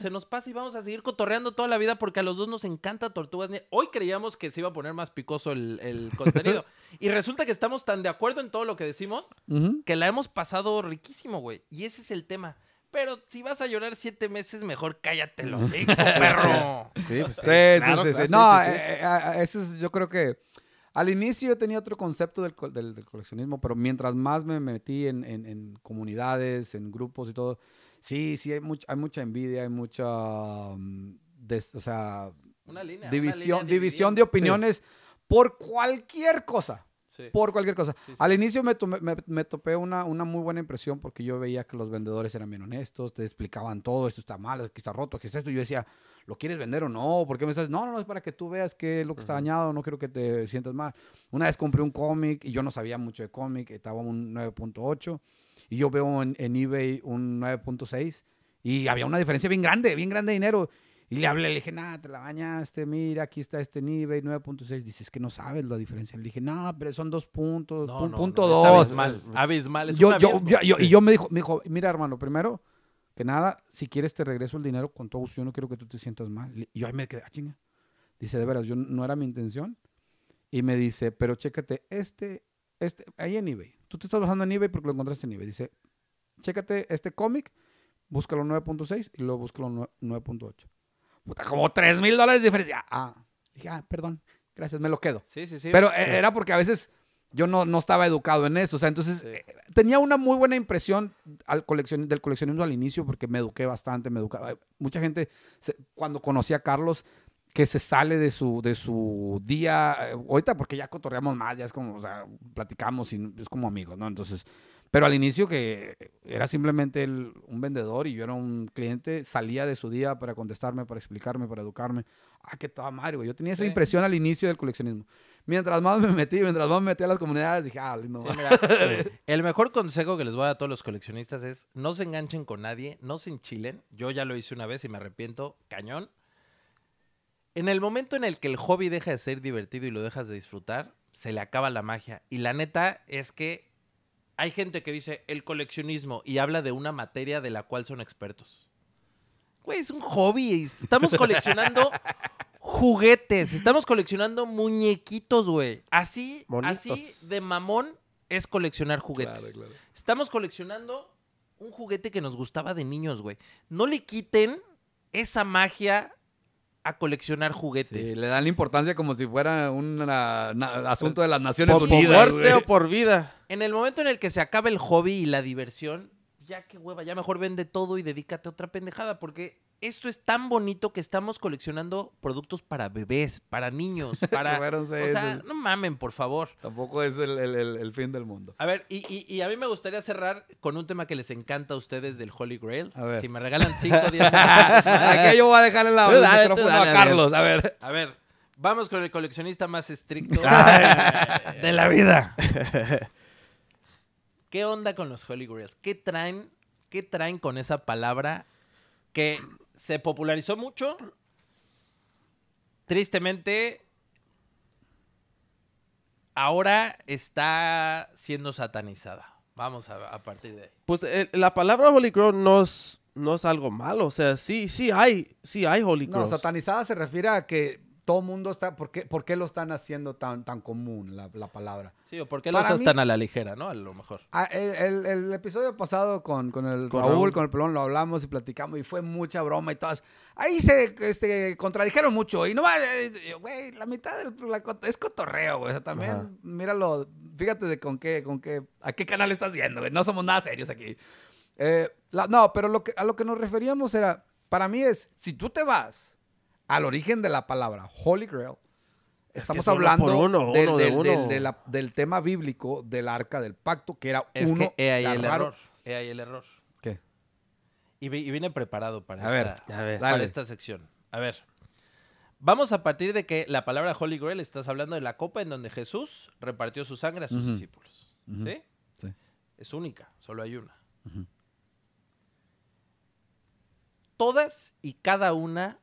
se nos pasa y vamos a seguir cotorreando toda la vida porque a los dos nos encanta Tortugas Hoy creíamos que se iba a poner más picoso el, contenido. y resulta que estamos tan de acuerdo en todo lo que decimos que la hemos pasado riquísimo, güey. Y ese es el tema. Pero si vas a llorar siete meses, mejor cállate Lo perro. Sí, sí, pues, sí, No, eh, eh, eso es, yo creo que... Al inicio yo tenía otro concepto del, coleccionismo, pero mientras más me metí en, en, comunidades, en grupos y todo, Sí, sí, hay, hay mucha envidia, hay mucha. Mm, o sea. Una División, división de opiniones por cualquier cosa. Por cualquier cosa. Al inicio me, topé una, una muy buena impresión porque yo veía que los vendedores eran bien honestos, te explicaban todo, esto está mal, aquí está roto, aquí está esto. yo decía, ¿lo quieres vender o no? ¿Por qué me estás? No, no, no, es para que tú veas que lo que está dañado, no quiero que te sientas mal. Una vez compré un cómic y yo no sabía mucho de cómic, estaba un 9.8 y yo veo en, eBay un 9.6 y había una diferencia bien grande, bien grande de dinero. Y le hablé, le dije, nada, te la bañaste, mira, aquí está este eBay, 9.6. Dices que no sabes la diferencia. Le dije, no, pero son dos puntos, no, punto dos. Abismal, abismal, es yo, Y yo me dijo, me mira, hermano, primero que nada, si quieres te regreso el dinero con todo gusto, yo no quiero que tú te sientas mal. Y yo ahí me quedé, ah, chinga. Dice, de veras, yo no era mi intención. Y me dice, pero chécate, este, este, ahí en eBay. Tú te estás bajando en eBay porque lo encontraste en eBay. Dice, chécate este cómic, búscalo 9.6 y luego búscalo 9.8. Puta, como 3 mil dólares de diferencia. Ah, dije, ah, perdón, gracias, me lo quedo. Sí, sí, sí. Pero eh, era porque a veces yo no, no estaba educado en eso. O sea, entonces eh, tenía una muy buena impresión al coleccion, del coleccionismo al inicio porque me eduqué bastante, me educaba. Eh, mucha gente, cuando conocí a Carlos, que se sale de su, de su día, eh, ahorita porque ya cotorreamos más, ya es como, o sea, platicamos y es como amigos, ¿no? Entonces, pero al inicio que era simplemente un vendedor y yo era un cliente, salía de su día para contestarme, para explicarme, para educarme. Ah, qué estaba madre, güey. Yo tenía esa impresión al inicio del coleccionismo. Mientras más me metí, mientras más me metí a las comunidades, dije, ah, no. el mejor consejo que les voy a dar a todos los coleccionistas es no se enganchen con nadie, no se enchilen. Yo ya lo hice una vez y me arrepiento, cañón. En el momento en el que el hobby deja de ser divertido y lo dejas de disfrutar, se le acaba la magia. Y la neta es que hay gente que dice el coleccionismo y habla de una materia de la cual son expertos. Güey, es un hobby. Estamos coleccionando juguetes, estamos coleccionando muñequitos, güey. Así, de mamón es coleccionar juguetes. Estamos coleccionando un juguete que nos gustaba de niños, güey. No le quiten esa magia a coleccionar juguetes. le dan la importancia como si fuera un asunto de las Naciones Unidas. Por muerte o por vida. En el momento en el que se acaba el hobby y la diversión, ya que hueva, ya mejor vende todo y dedícate a otra pendejada, porque esto es tan bonito que estamos coleccionando productos para bebés, para niños, para... o sea, no mamen, por favor. Tampoco es el, fin del mundo. A ver, y, a mí me gustaría cerrar con un tema que les encanta a ustedes del Holy Grail. Si me regalan cinco días Aquí yo voy a dejar el micrófono a Carlos, a ver. A ver, vamos con el coleccionista más estricto de la vida. ¿Qué onda con los Holy Grails? ¿Qué traen, qué traen con esa palabra que se popularizó mucho. Tristemente, ahora está siendo satanizada. Vamos a, partir de ahí. Pues eh, la palabra Holy Cross no es, no es algo malo. O sea, sí, sí hay, sí hay Holy Cross. satanizada se refiere a que todo mundo está, ¿por qué, lo están haciendo tan, tan común la, palabra? Sí, o por qué lo usas tan a la ligera, ¿no? A lo mejor. Ah, el, episodio pasado con, con el Raúl, con el pelón, lo hablamos y platicamos y fue mucha broma y todas. Ahí se este, contradijeron mucho y no eh, güey, la mitad del, es cotorreo, güey. O también, míralo, fíjate de con qué, con qué, a qué canal estás viendo, No somos nada serios aquí. Eh, no, pero lo que, a lo que nos referíamos era, para mí es, si tú te vas al origen de la palabra Holy Grail, Estamos hablando del, tema bíblico del arca del pacto, que era es uno. el error. ¿Qué? Y, viene preparado para, esta, esta sección. A ver. Vamos a partir de que la palabra Holy Grail estás hablando de la copa en donde Jesús repartió su sangre a sus discípulos. ¿Sí? Es única, solo hay una. Todas y cada una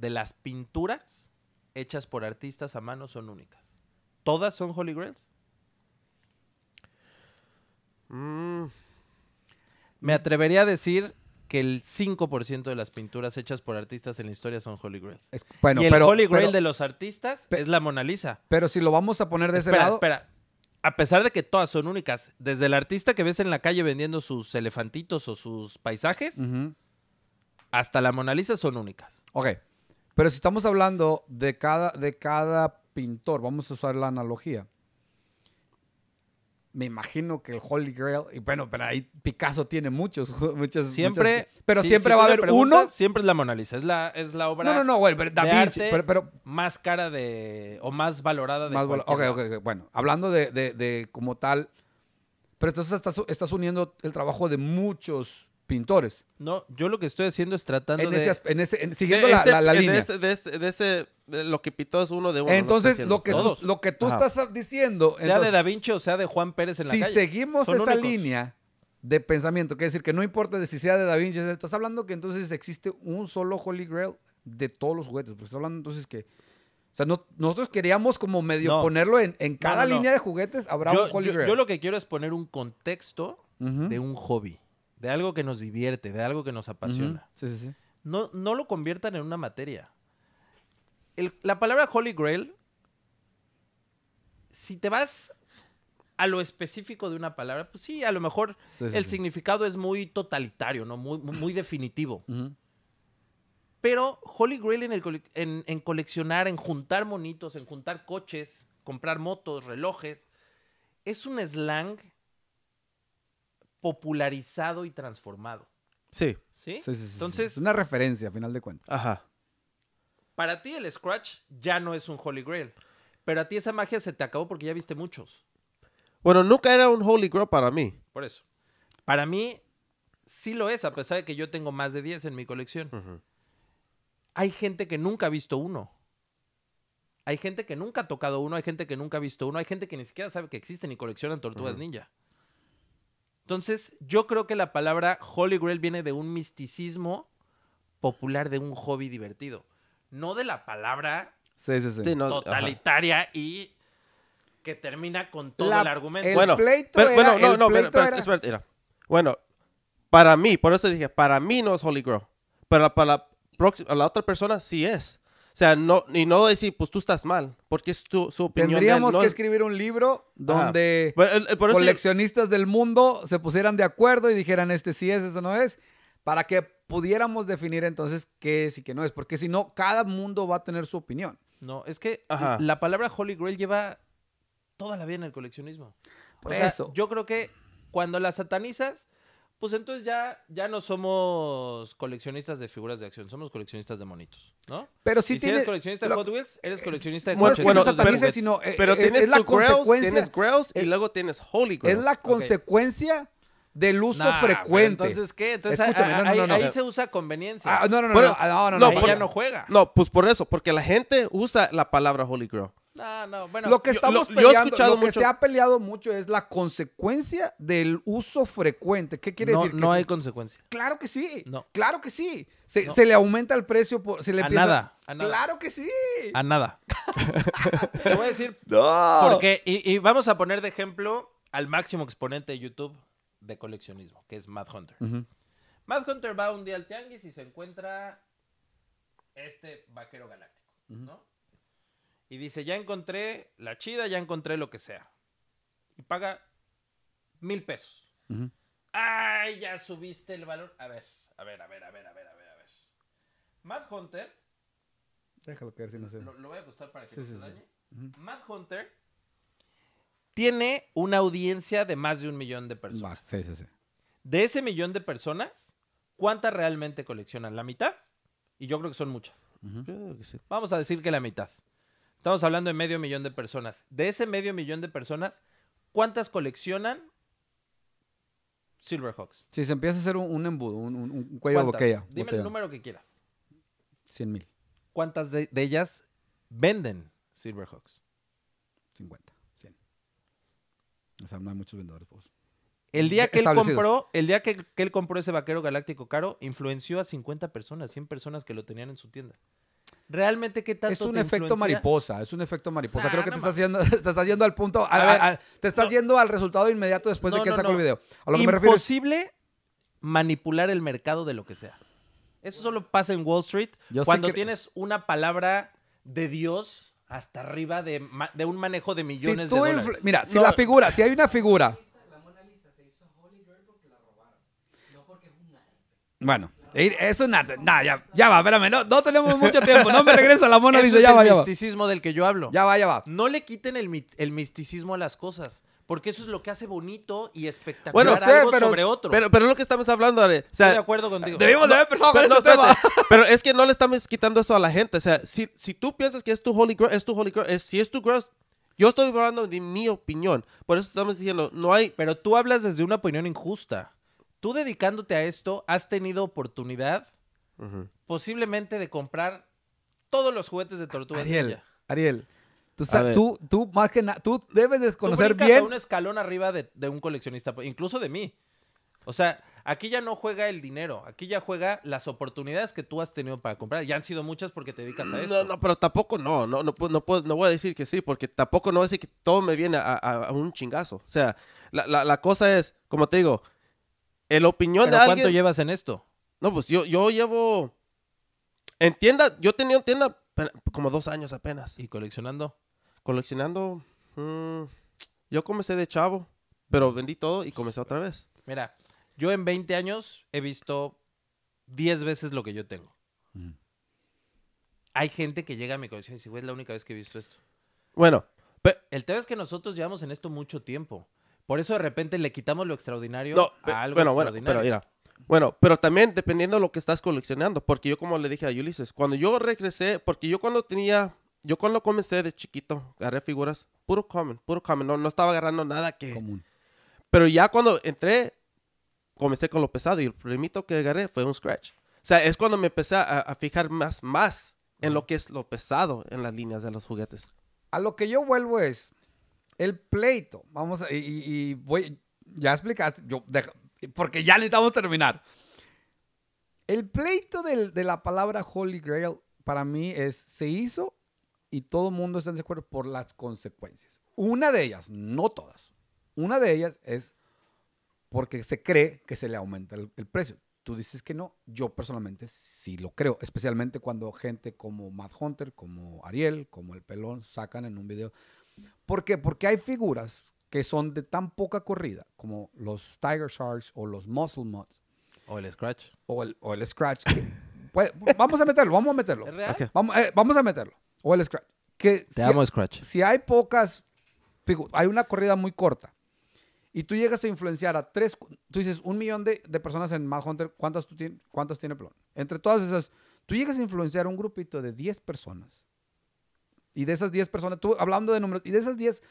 de las pinturas hechas por artistas a mano son únicas. ¿Todas son Holy Grails? Mm. Me atrevería a decir que el 5% de las pinturas hechas por artistas en la historia son Holy Grails. bueno, y el Holy Grail de los artistas es la Mona Lisa. Pero si lo vamos a poner de ese lado... Espera, a pesar de que todas son únicas, desde el artista que ves en la calle vendiendo sus elefantitos o sus paisajes, hasta la Mona Lisa son únicas. Ok. Pero si estamos hablando de cada, de cada pintor, vamos a usar la analogía. Me imagino que el Holy Grail, y bueno, pero ahí Picasso tiene muchos, muchas. Siempre, pero siempre, va a haber uno. Siempre es la Mona Lisa, es la, es la obra. No, no, no, güey, pero pero, más cara de o más valorada de. bueno, hablando de, de, como tal, pero entonces estás, estás uniendo el trabajo de muchos pintores. No, yo lo que estoy haciendo es tratando de... siguiendo la, línea. De ese, lo que pintó es uno de Entonces, lo, que, tú, lo que tú estás diciendo... Sea de Da Vinci o sea de Juan Pérez en la si Si seguimos esa línea de pensamiento, quiere decir que no importa de si sea de Da Vinci, estás hablando que entonces existe un solo Holy Grail de todos los juguetes. Porque estás hablando entonces que... O sea, nosotros queríamos como medio ponerlo en, cada línea de juguetes, habrá un Holy Grail. Yo lo que quiero es poner un contexto de un hobby de algo que nos divierte, de algo que nos apasiona. No, lo conviertan en una materia. la palabra Holy Grail, si te vas a lo específico de una palabra, pues sí, a lo mejor el significado es muy totalitario, ¿no? Muy, muy definitivo. Pero Holy Grail en, en, coleccionar, en juntar monitos, en juntar coches, comprar motos, relojes, es un slang popularizado y transformado. Sí. ¿Sí? sí, sí, Entonces. Es una referencia, a final de cuentas. Ajá. Para ti el Scratch ya no es un Holy Grail. Pero a ti esa magia se te acabó porque ya viste muchos. Bueno, nunca era un Holy Grail para mí. Por eso. Para mí sí lo es, a pesar de que yo tengo más de 10 en mi colección. Hay gente que nunca ha visto uno. Hay gente que nunca ha tocado uno, hay gente que nunca ha visto uno, hay gente que ni siquiera sabe que existe ni coleccionan tortugas ninja. Entonces, yo creo que la palabra Holy Grail viene de un misticismo popular, de un hobby divertido. No de la palabra totalitaria y que termina con todo el argumento. bueno, bueno, para mí, por eso dije, para mí no es Holy Grail. Pero para la, la otra persona sí es. O sea, no, y no decir, pues tú estás mal, porque es tu, su opinión. Tendríamos que escribir un libro donde eh, eh, coleccionistas del mundo se pusieran de acuerdo y dijeran, este sí es, este no es, para que pudiéramos definir entonces qué es y qué no es, porque si no, cada mundo va a tener su opinión. No, es que la palabra Holy Grail lleva toda la vida en el coleccionismo. Por eso. Yo creo que cuando la satanizas pues entonces ya, ya no somos coleccionistas de figuras de acción, somos coleccionistas de monitos, ¿no? Pero si tienes, eres coleccionista de Hot Wheels, eres coleccionista de no coches. Bueno, pero, sino, eh, pero eh, tienes es la consecuencia, tienes Grails y eh, luego tienes Holy Grails. Es la consecuencia del uso frecuente. Entonces, ¿qué? Entonces, ah, ahí, se usa conveniencia. Ah, no, no, no, bueno, no, no, no, no juega. No, pues por eso, porque la gente usa la palabra Holy Grail. No, no, bueno, lo que estamos peleando, que se ha peleado mucho es la consecuencia del uso frecuente. ¿Qué quiere decir? No hay consecuencia. Claro que sí. No. Claro que sí. Se, le aumenta el precio, por, se le a nada, Claro que sí. A nada. Te voy a decir. No. Porque, y, vamos a poner de ejemplo al máximo exponente de YouTube de coleccionismo, que es Mad Hunter. Hunter va un día al tianguis y se encuentra este vaquero galáctico, ¿no? y dice, ya encontré la chida, ya encontré lo que sea. Y paga mil pesos. Ay, ya subiste el valor. A ver, a ver, a ver, a ver, a ver, a ver, Mad Hunter. Déjalo caer sin hacer. Lo, lo voy a ajustar para que no se dañe. Mad Hunter tiene una audiencia de más de un millón de personas. sí, sí, sí. De ese millón de personas, ¿cuántas realmente coleccionan? ¿La mitad? Y yo creo que son muchas. Vamos a decir que la mitad. Estamos hablando de medio millón de personas. De ese medio millón de personas, ¿cuántas coleccionan Silverhawks? Si se empieza a hacer un, embudo, un, cuello de boquilla. Dime el número que quieras. 100 mil. ¿Cuántas de, ellas venden Silverhawks? 50, 100. O sea, no hay muchos vendedores. Pues. El día que él compró, el día que, que él compró ese vaquero galáctico caro, influenció a 50 personas, 100 personas que lo tenían en su tienda realmente qué tanto es un efecto mariposa es un efecto mariposa ah, creo que te, estás yendo, te al punto te estás yendo al resultado inmediato después de que él sacó el video a lo que imposible manipular el mercado de lo que sea eso solo pasa en Wall Street cuando tienes una palabra de Dios hasta arriba de, de un manejo de millones de dólares mira si la figura si hay una figura bueno eso nada, ya, ya, va, espérame, no, no, tenemos mucho tiempo, no me regresa la mona, dice, ya va, ya va. Es el misticismo del que yo hablo. Ya va, ya va. No le quiten el, el misticismo a las cosas. Porque eso es lo que hace bonito y espectacular sobre otro. Pero, pero es lo que estamos hablando, O sea, Estoy de acuerdo contigo. Debimos haber empezado con tema. pero es que no le estamos quitando eso a la gente. O sea, si, si tú piensas que es tu holy grail, es tu holy si es tu cross yo estoy hablando de mi opinión. Por eso estamos diciendo, no hay... Pero tú hablas desde una opinión injusta tú dedicándote a esto, has tenido oportunidad posiblemente de comprar todos los juguetes de Tortuga Ariel, Ariel, tú, tú, tú, más que nada, tú debes desconocer tú bien. un escalón arriba de, un coleccionista, incluso de mí. O sea, aquí ya no juega el dinero, aquí ya juega las oportunidades que tú has tenido para comprar. Ya han sido muchas porque te dedicas a eso. No, no, pero tampoco no, no, no, puedo, no voy a decir que sí, porque tampoco no voy a decir que todo me viene a, un chingazo. O sea, la, la cosa es, como te digo, de ¿Cuánto llevas en esto? No, pues yo, yo llevo... En tienda, yo tenía en tienda como dos años apenas. ¿Y coleccionando? Coleccionando... Mm, yo comencé de chavo, pero vendí todo y comencé otra vez. Mira, yo en 20 años he visto 10 veces lo que yo tengo. Mm. Hay gente que llega a mi colección y dice, güey, es la única vez que he visto esto. Bueno, el tema es que nosotros llevamos en esto mucho tiempo. Por eso de repente le quitamos lo extraordinario no, a algo bueno, extraordinario. Bueno, pero mira, bueno, pero también dependiendo de lo que estás coleccionando, porque yo como le dije a Ulises, cuando yo regresé, porque yo cuando tenía, yo cuando comencé de chiquito, agarré figuras, puro common, puro common, no, no estaba agarrando nada que... Común. Pero ya cuando entré, comencé con lo pesado y el primito que agarré fue un scratch. O sea, es cuando me empecé a, a fijar más, más en lo que es lo pesado en las líneas de los juguetes. A lo que yo vuelvo es, el pleito, vamos a, y, voy, ya explicaste, yo, porque ya necesitamos terminar. El pleito de la palabra Holy Grail para mí es, se hizo y todo el mundo está de acuerdo por las consecuencias. Una de ellas, no todas, una de ellas es porque se cree que se le aumenta el, precio. Tú dices que no, yo personalmente sí lo creo, especialmente cuando gente como Matt Hunter, como Ariel, como El Pelón sacan en un video, ¿Por qué? Porque hay figuras que son de tan poca corrida, como los Tiger Sharks o los Muscle Muds. O el Scratch. O el, Scratch. vamos a meterlo, vamos a meterlo. Vamos, eh, vamos, a meterlo. O el Scratch. Que Te si, Scratch. Si hay pocas, hay una corrida muy corta. Y tú llegas a influenciar a tres, tú dices, un millón de, personas en Mad Hunter, ¿cuántas, tú tienes, ¿cuántas tiene Plon? Entre todas esas, tú llegas a influenciar un grupito de 10 personas y de esas 10 personas, tú hablando de números, y de esas 10,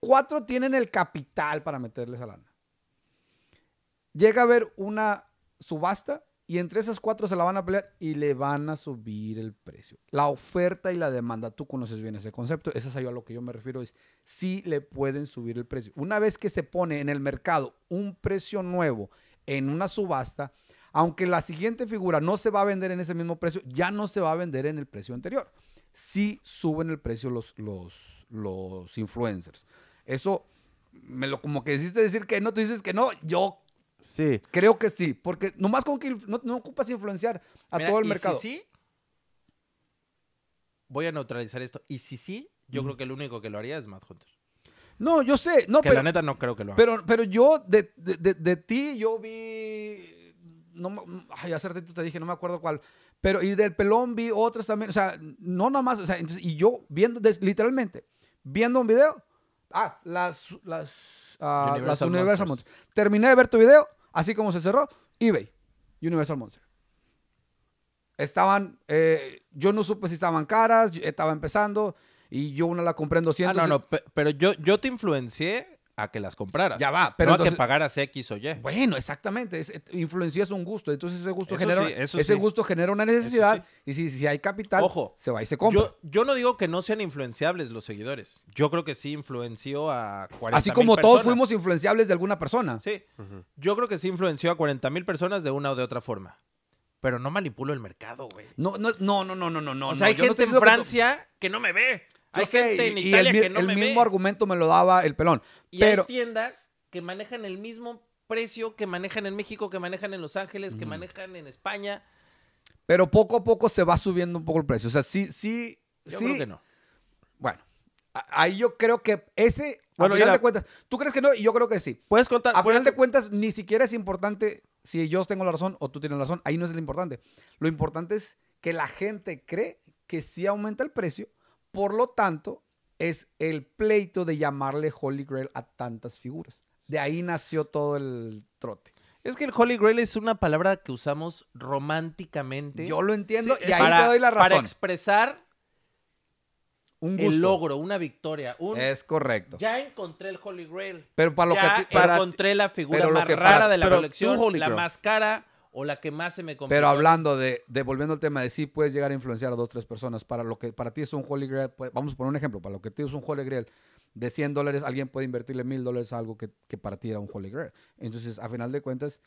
4 tienen el capital para meterles a lana. Llega a haber una subasta y entre esas 4 se la van a pelear y le van a subir el precio. La oferta y la demanda, tú conoces bien ese concepto, esa es a lo que yo me refiero, es si le pueden subir el precio. Una vez que se pone en el mercado un precio nuevo en una subasta, aunque la siguiente figura no se va a vender en ese mismo precio, ya no se va a vender en el precio anterior si suben el precio los, los, los influencers. Eso me lo como que hiciste decir que no, tú dices que no, yo sí. creo que sí, porque nomás con que no, ocupas influenciar a todo el mercado. Si sí, voy a neutralizar esto. Y si sí, yo creo mm. que el único que lo haría es Matt Hunter. No, yo sé. No, pero, la neta no creo que lo haga. Pero, pero yo de, ti, yo vi. No, ay, hace te dije, no me acuerdo cuál. Pero, y del pelón vi otras también, o sea, no nada más, o sea, y yo viendo, literalmente, viendo un video, ah, las, las, ah, Universal las Universal Monsters. Terminé de ver tu video, así como se cerró, eBay, Universal Monster. Estaban, eh, yo no supe si estaban caras, estaba empezando, y yo una la compré en 200. Ah, no, no, pero yo, yo te influencié a que las compraras. Ya va, pero no entonces, a que pagaras X o Y. Bueno, exactamente. Es, eh, un gusto. Entonces ese gusto, genera, ese gusto genera una necesidad. Y si, si, hay capital, Ojo, se va y se compra. Yo, no digo que no sean influenciables los seguidores. Yo creo que sí influenció a 40 Así como todos fuimos influenciables de alguna persona. Sí. Yo creo que sí influenció a 40 mil personas de una o de otra forma. Pero no manipulo el mercado, güey. No, no, no, no, no, no, O sea, hay gente en Francia que no me ve. Hay gente en Italia el, que no el mismo argumento me lo daba el pelón. Y pero... hay tiendas que manejan el mismo precio que manejan en México, que manejan en Los Ángeles, que manejan en España. Pero poco a poco se va subiendo un poco el precio. O sea, sí, sí, sí. que no. Bueno, ahí yo creo que ese, bueno, a final de cuentas, tú crees que no, y yo creo que sí. Puedes contar. A final de cuentas, ni siquiera es importante si yo tengo la razón o tú tienes la razón. Ahí no es lo importante. Lo importante es que la gente cree que sí aumenta el precio por lo tanto, es el pleito de llamarle Holy Grail a tantas figuras. De ahí nació todo el trote. Es que el Holy Grail es una palabra que usamos románticamente. Yo lo entiendo y ahí te doy la razón. Para expresar un logro, una victoria. es correcto. Ya encontré el Holy Grail. Pero para lo que encontré la figura más rara de la colección, la más cara, o la que más se me Pero hablando de, devolviendo volviendo al tema de si puedes llegar a influenciar a dos, tres personas, para lo que para ti es un holy grail, pues, vamos a poner un ejemplo, para lo que tú es un holy grail de 100 dólares, alguien puede invertirle mil dólares a algo que, que, para ti era un holy grail. Entonces, a final de cuentas,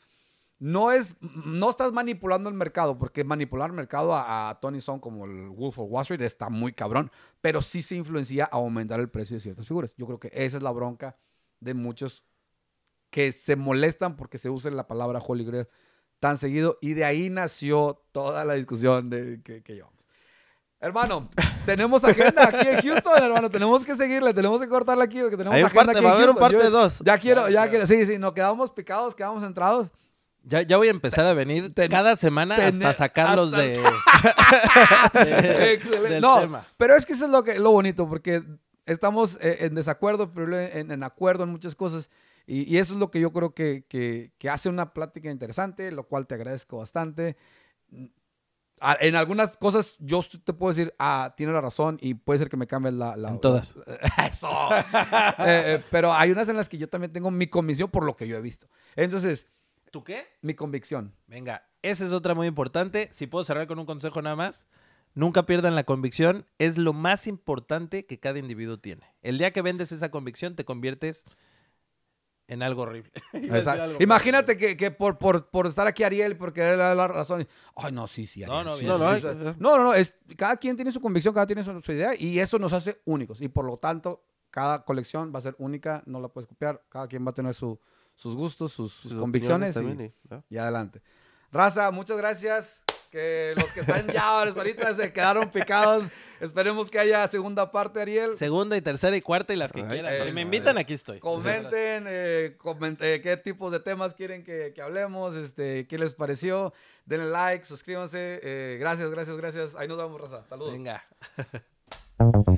no es, no estás manipulando el mercado, porque manipular el mercado a, Tony Son como el Wolf of Wall Street está muy cabrón, pero sí se influencia a aumentar el precio de ciertas figuras. Yo creo que esa es la bronca de muchos que se molestan porque se usa la palabra holy grail tan seguido y de ahí nació toda la discusión de, que, que llevamos. Hermano, tenemos agenda aquí en Houston, hermano. Tenemos que seguirle, tenemos que cortarla aquí porque tenemos agenda aquí. en un Ya quiero, ya quiero. Sí, sí, nos quedamos picados, quedamos entrados. Ya, ya voy a empezar a venir cada semana hasta sacarlos de, Excelente. no, pero es que eso es lo, que, lo bonito, porque estamos eh, en, desacuerdo, pero en acuerdo en muchas cosas. Y, eso es lo que yo creo que, hace una plática interesante, lo cual te agradezco bastante. Mm, en algunas cosas yo te puedo decir, ah, tiene la razón y puede ser que me cambies la... la en todas. Eh, eh, pero hay unas en las que yo también tengo mi convicción por lo que yo he visto. Entonces... ¿Tú qué? Mi convicción. Venga, esa es otra muy importante. Si puedo cerrar con un consejo nada más. Nunca pierdan la convicción. Es lo más importante que cada individuo tiene. El día que vendes esa convicción, te conviertes en algo horrible. Imagínate Que, por, por, estar aquí Ariel, porque era la razón. Ay, no, sí, sí, No, no, no, no, no, cada quien tiene su convicción, cada quien tiene su, idea y eso nos hace únicos. Y por lo tanto, cada colección va a ser única, no la puedes copiar. Cada quien va a tener sus gustos, sus, convicciones y, y, adelante. Raza, muchas gracias que los que están ya ahorita se quedaron picados. Esperemos que haya segunda parte, Ariel. Segunda y tercera y cuarta y las que quieran. Eh, me invitan, aquí estoy. Comenten, eh, eh, qué tipos de temas quieren que, hablemos, este, qué les pareció. Denle like, suscríbanse. gracias, gracias, gracias. Ahí nos vamos, Raza. Saludos. Venga.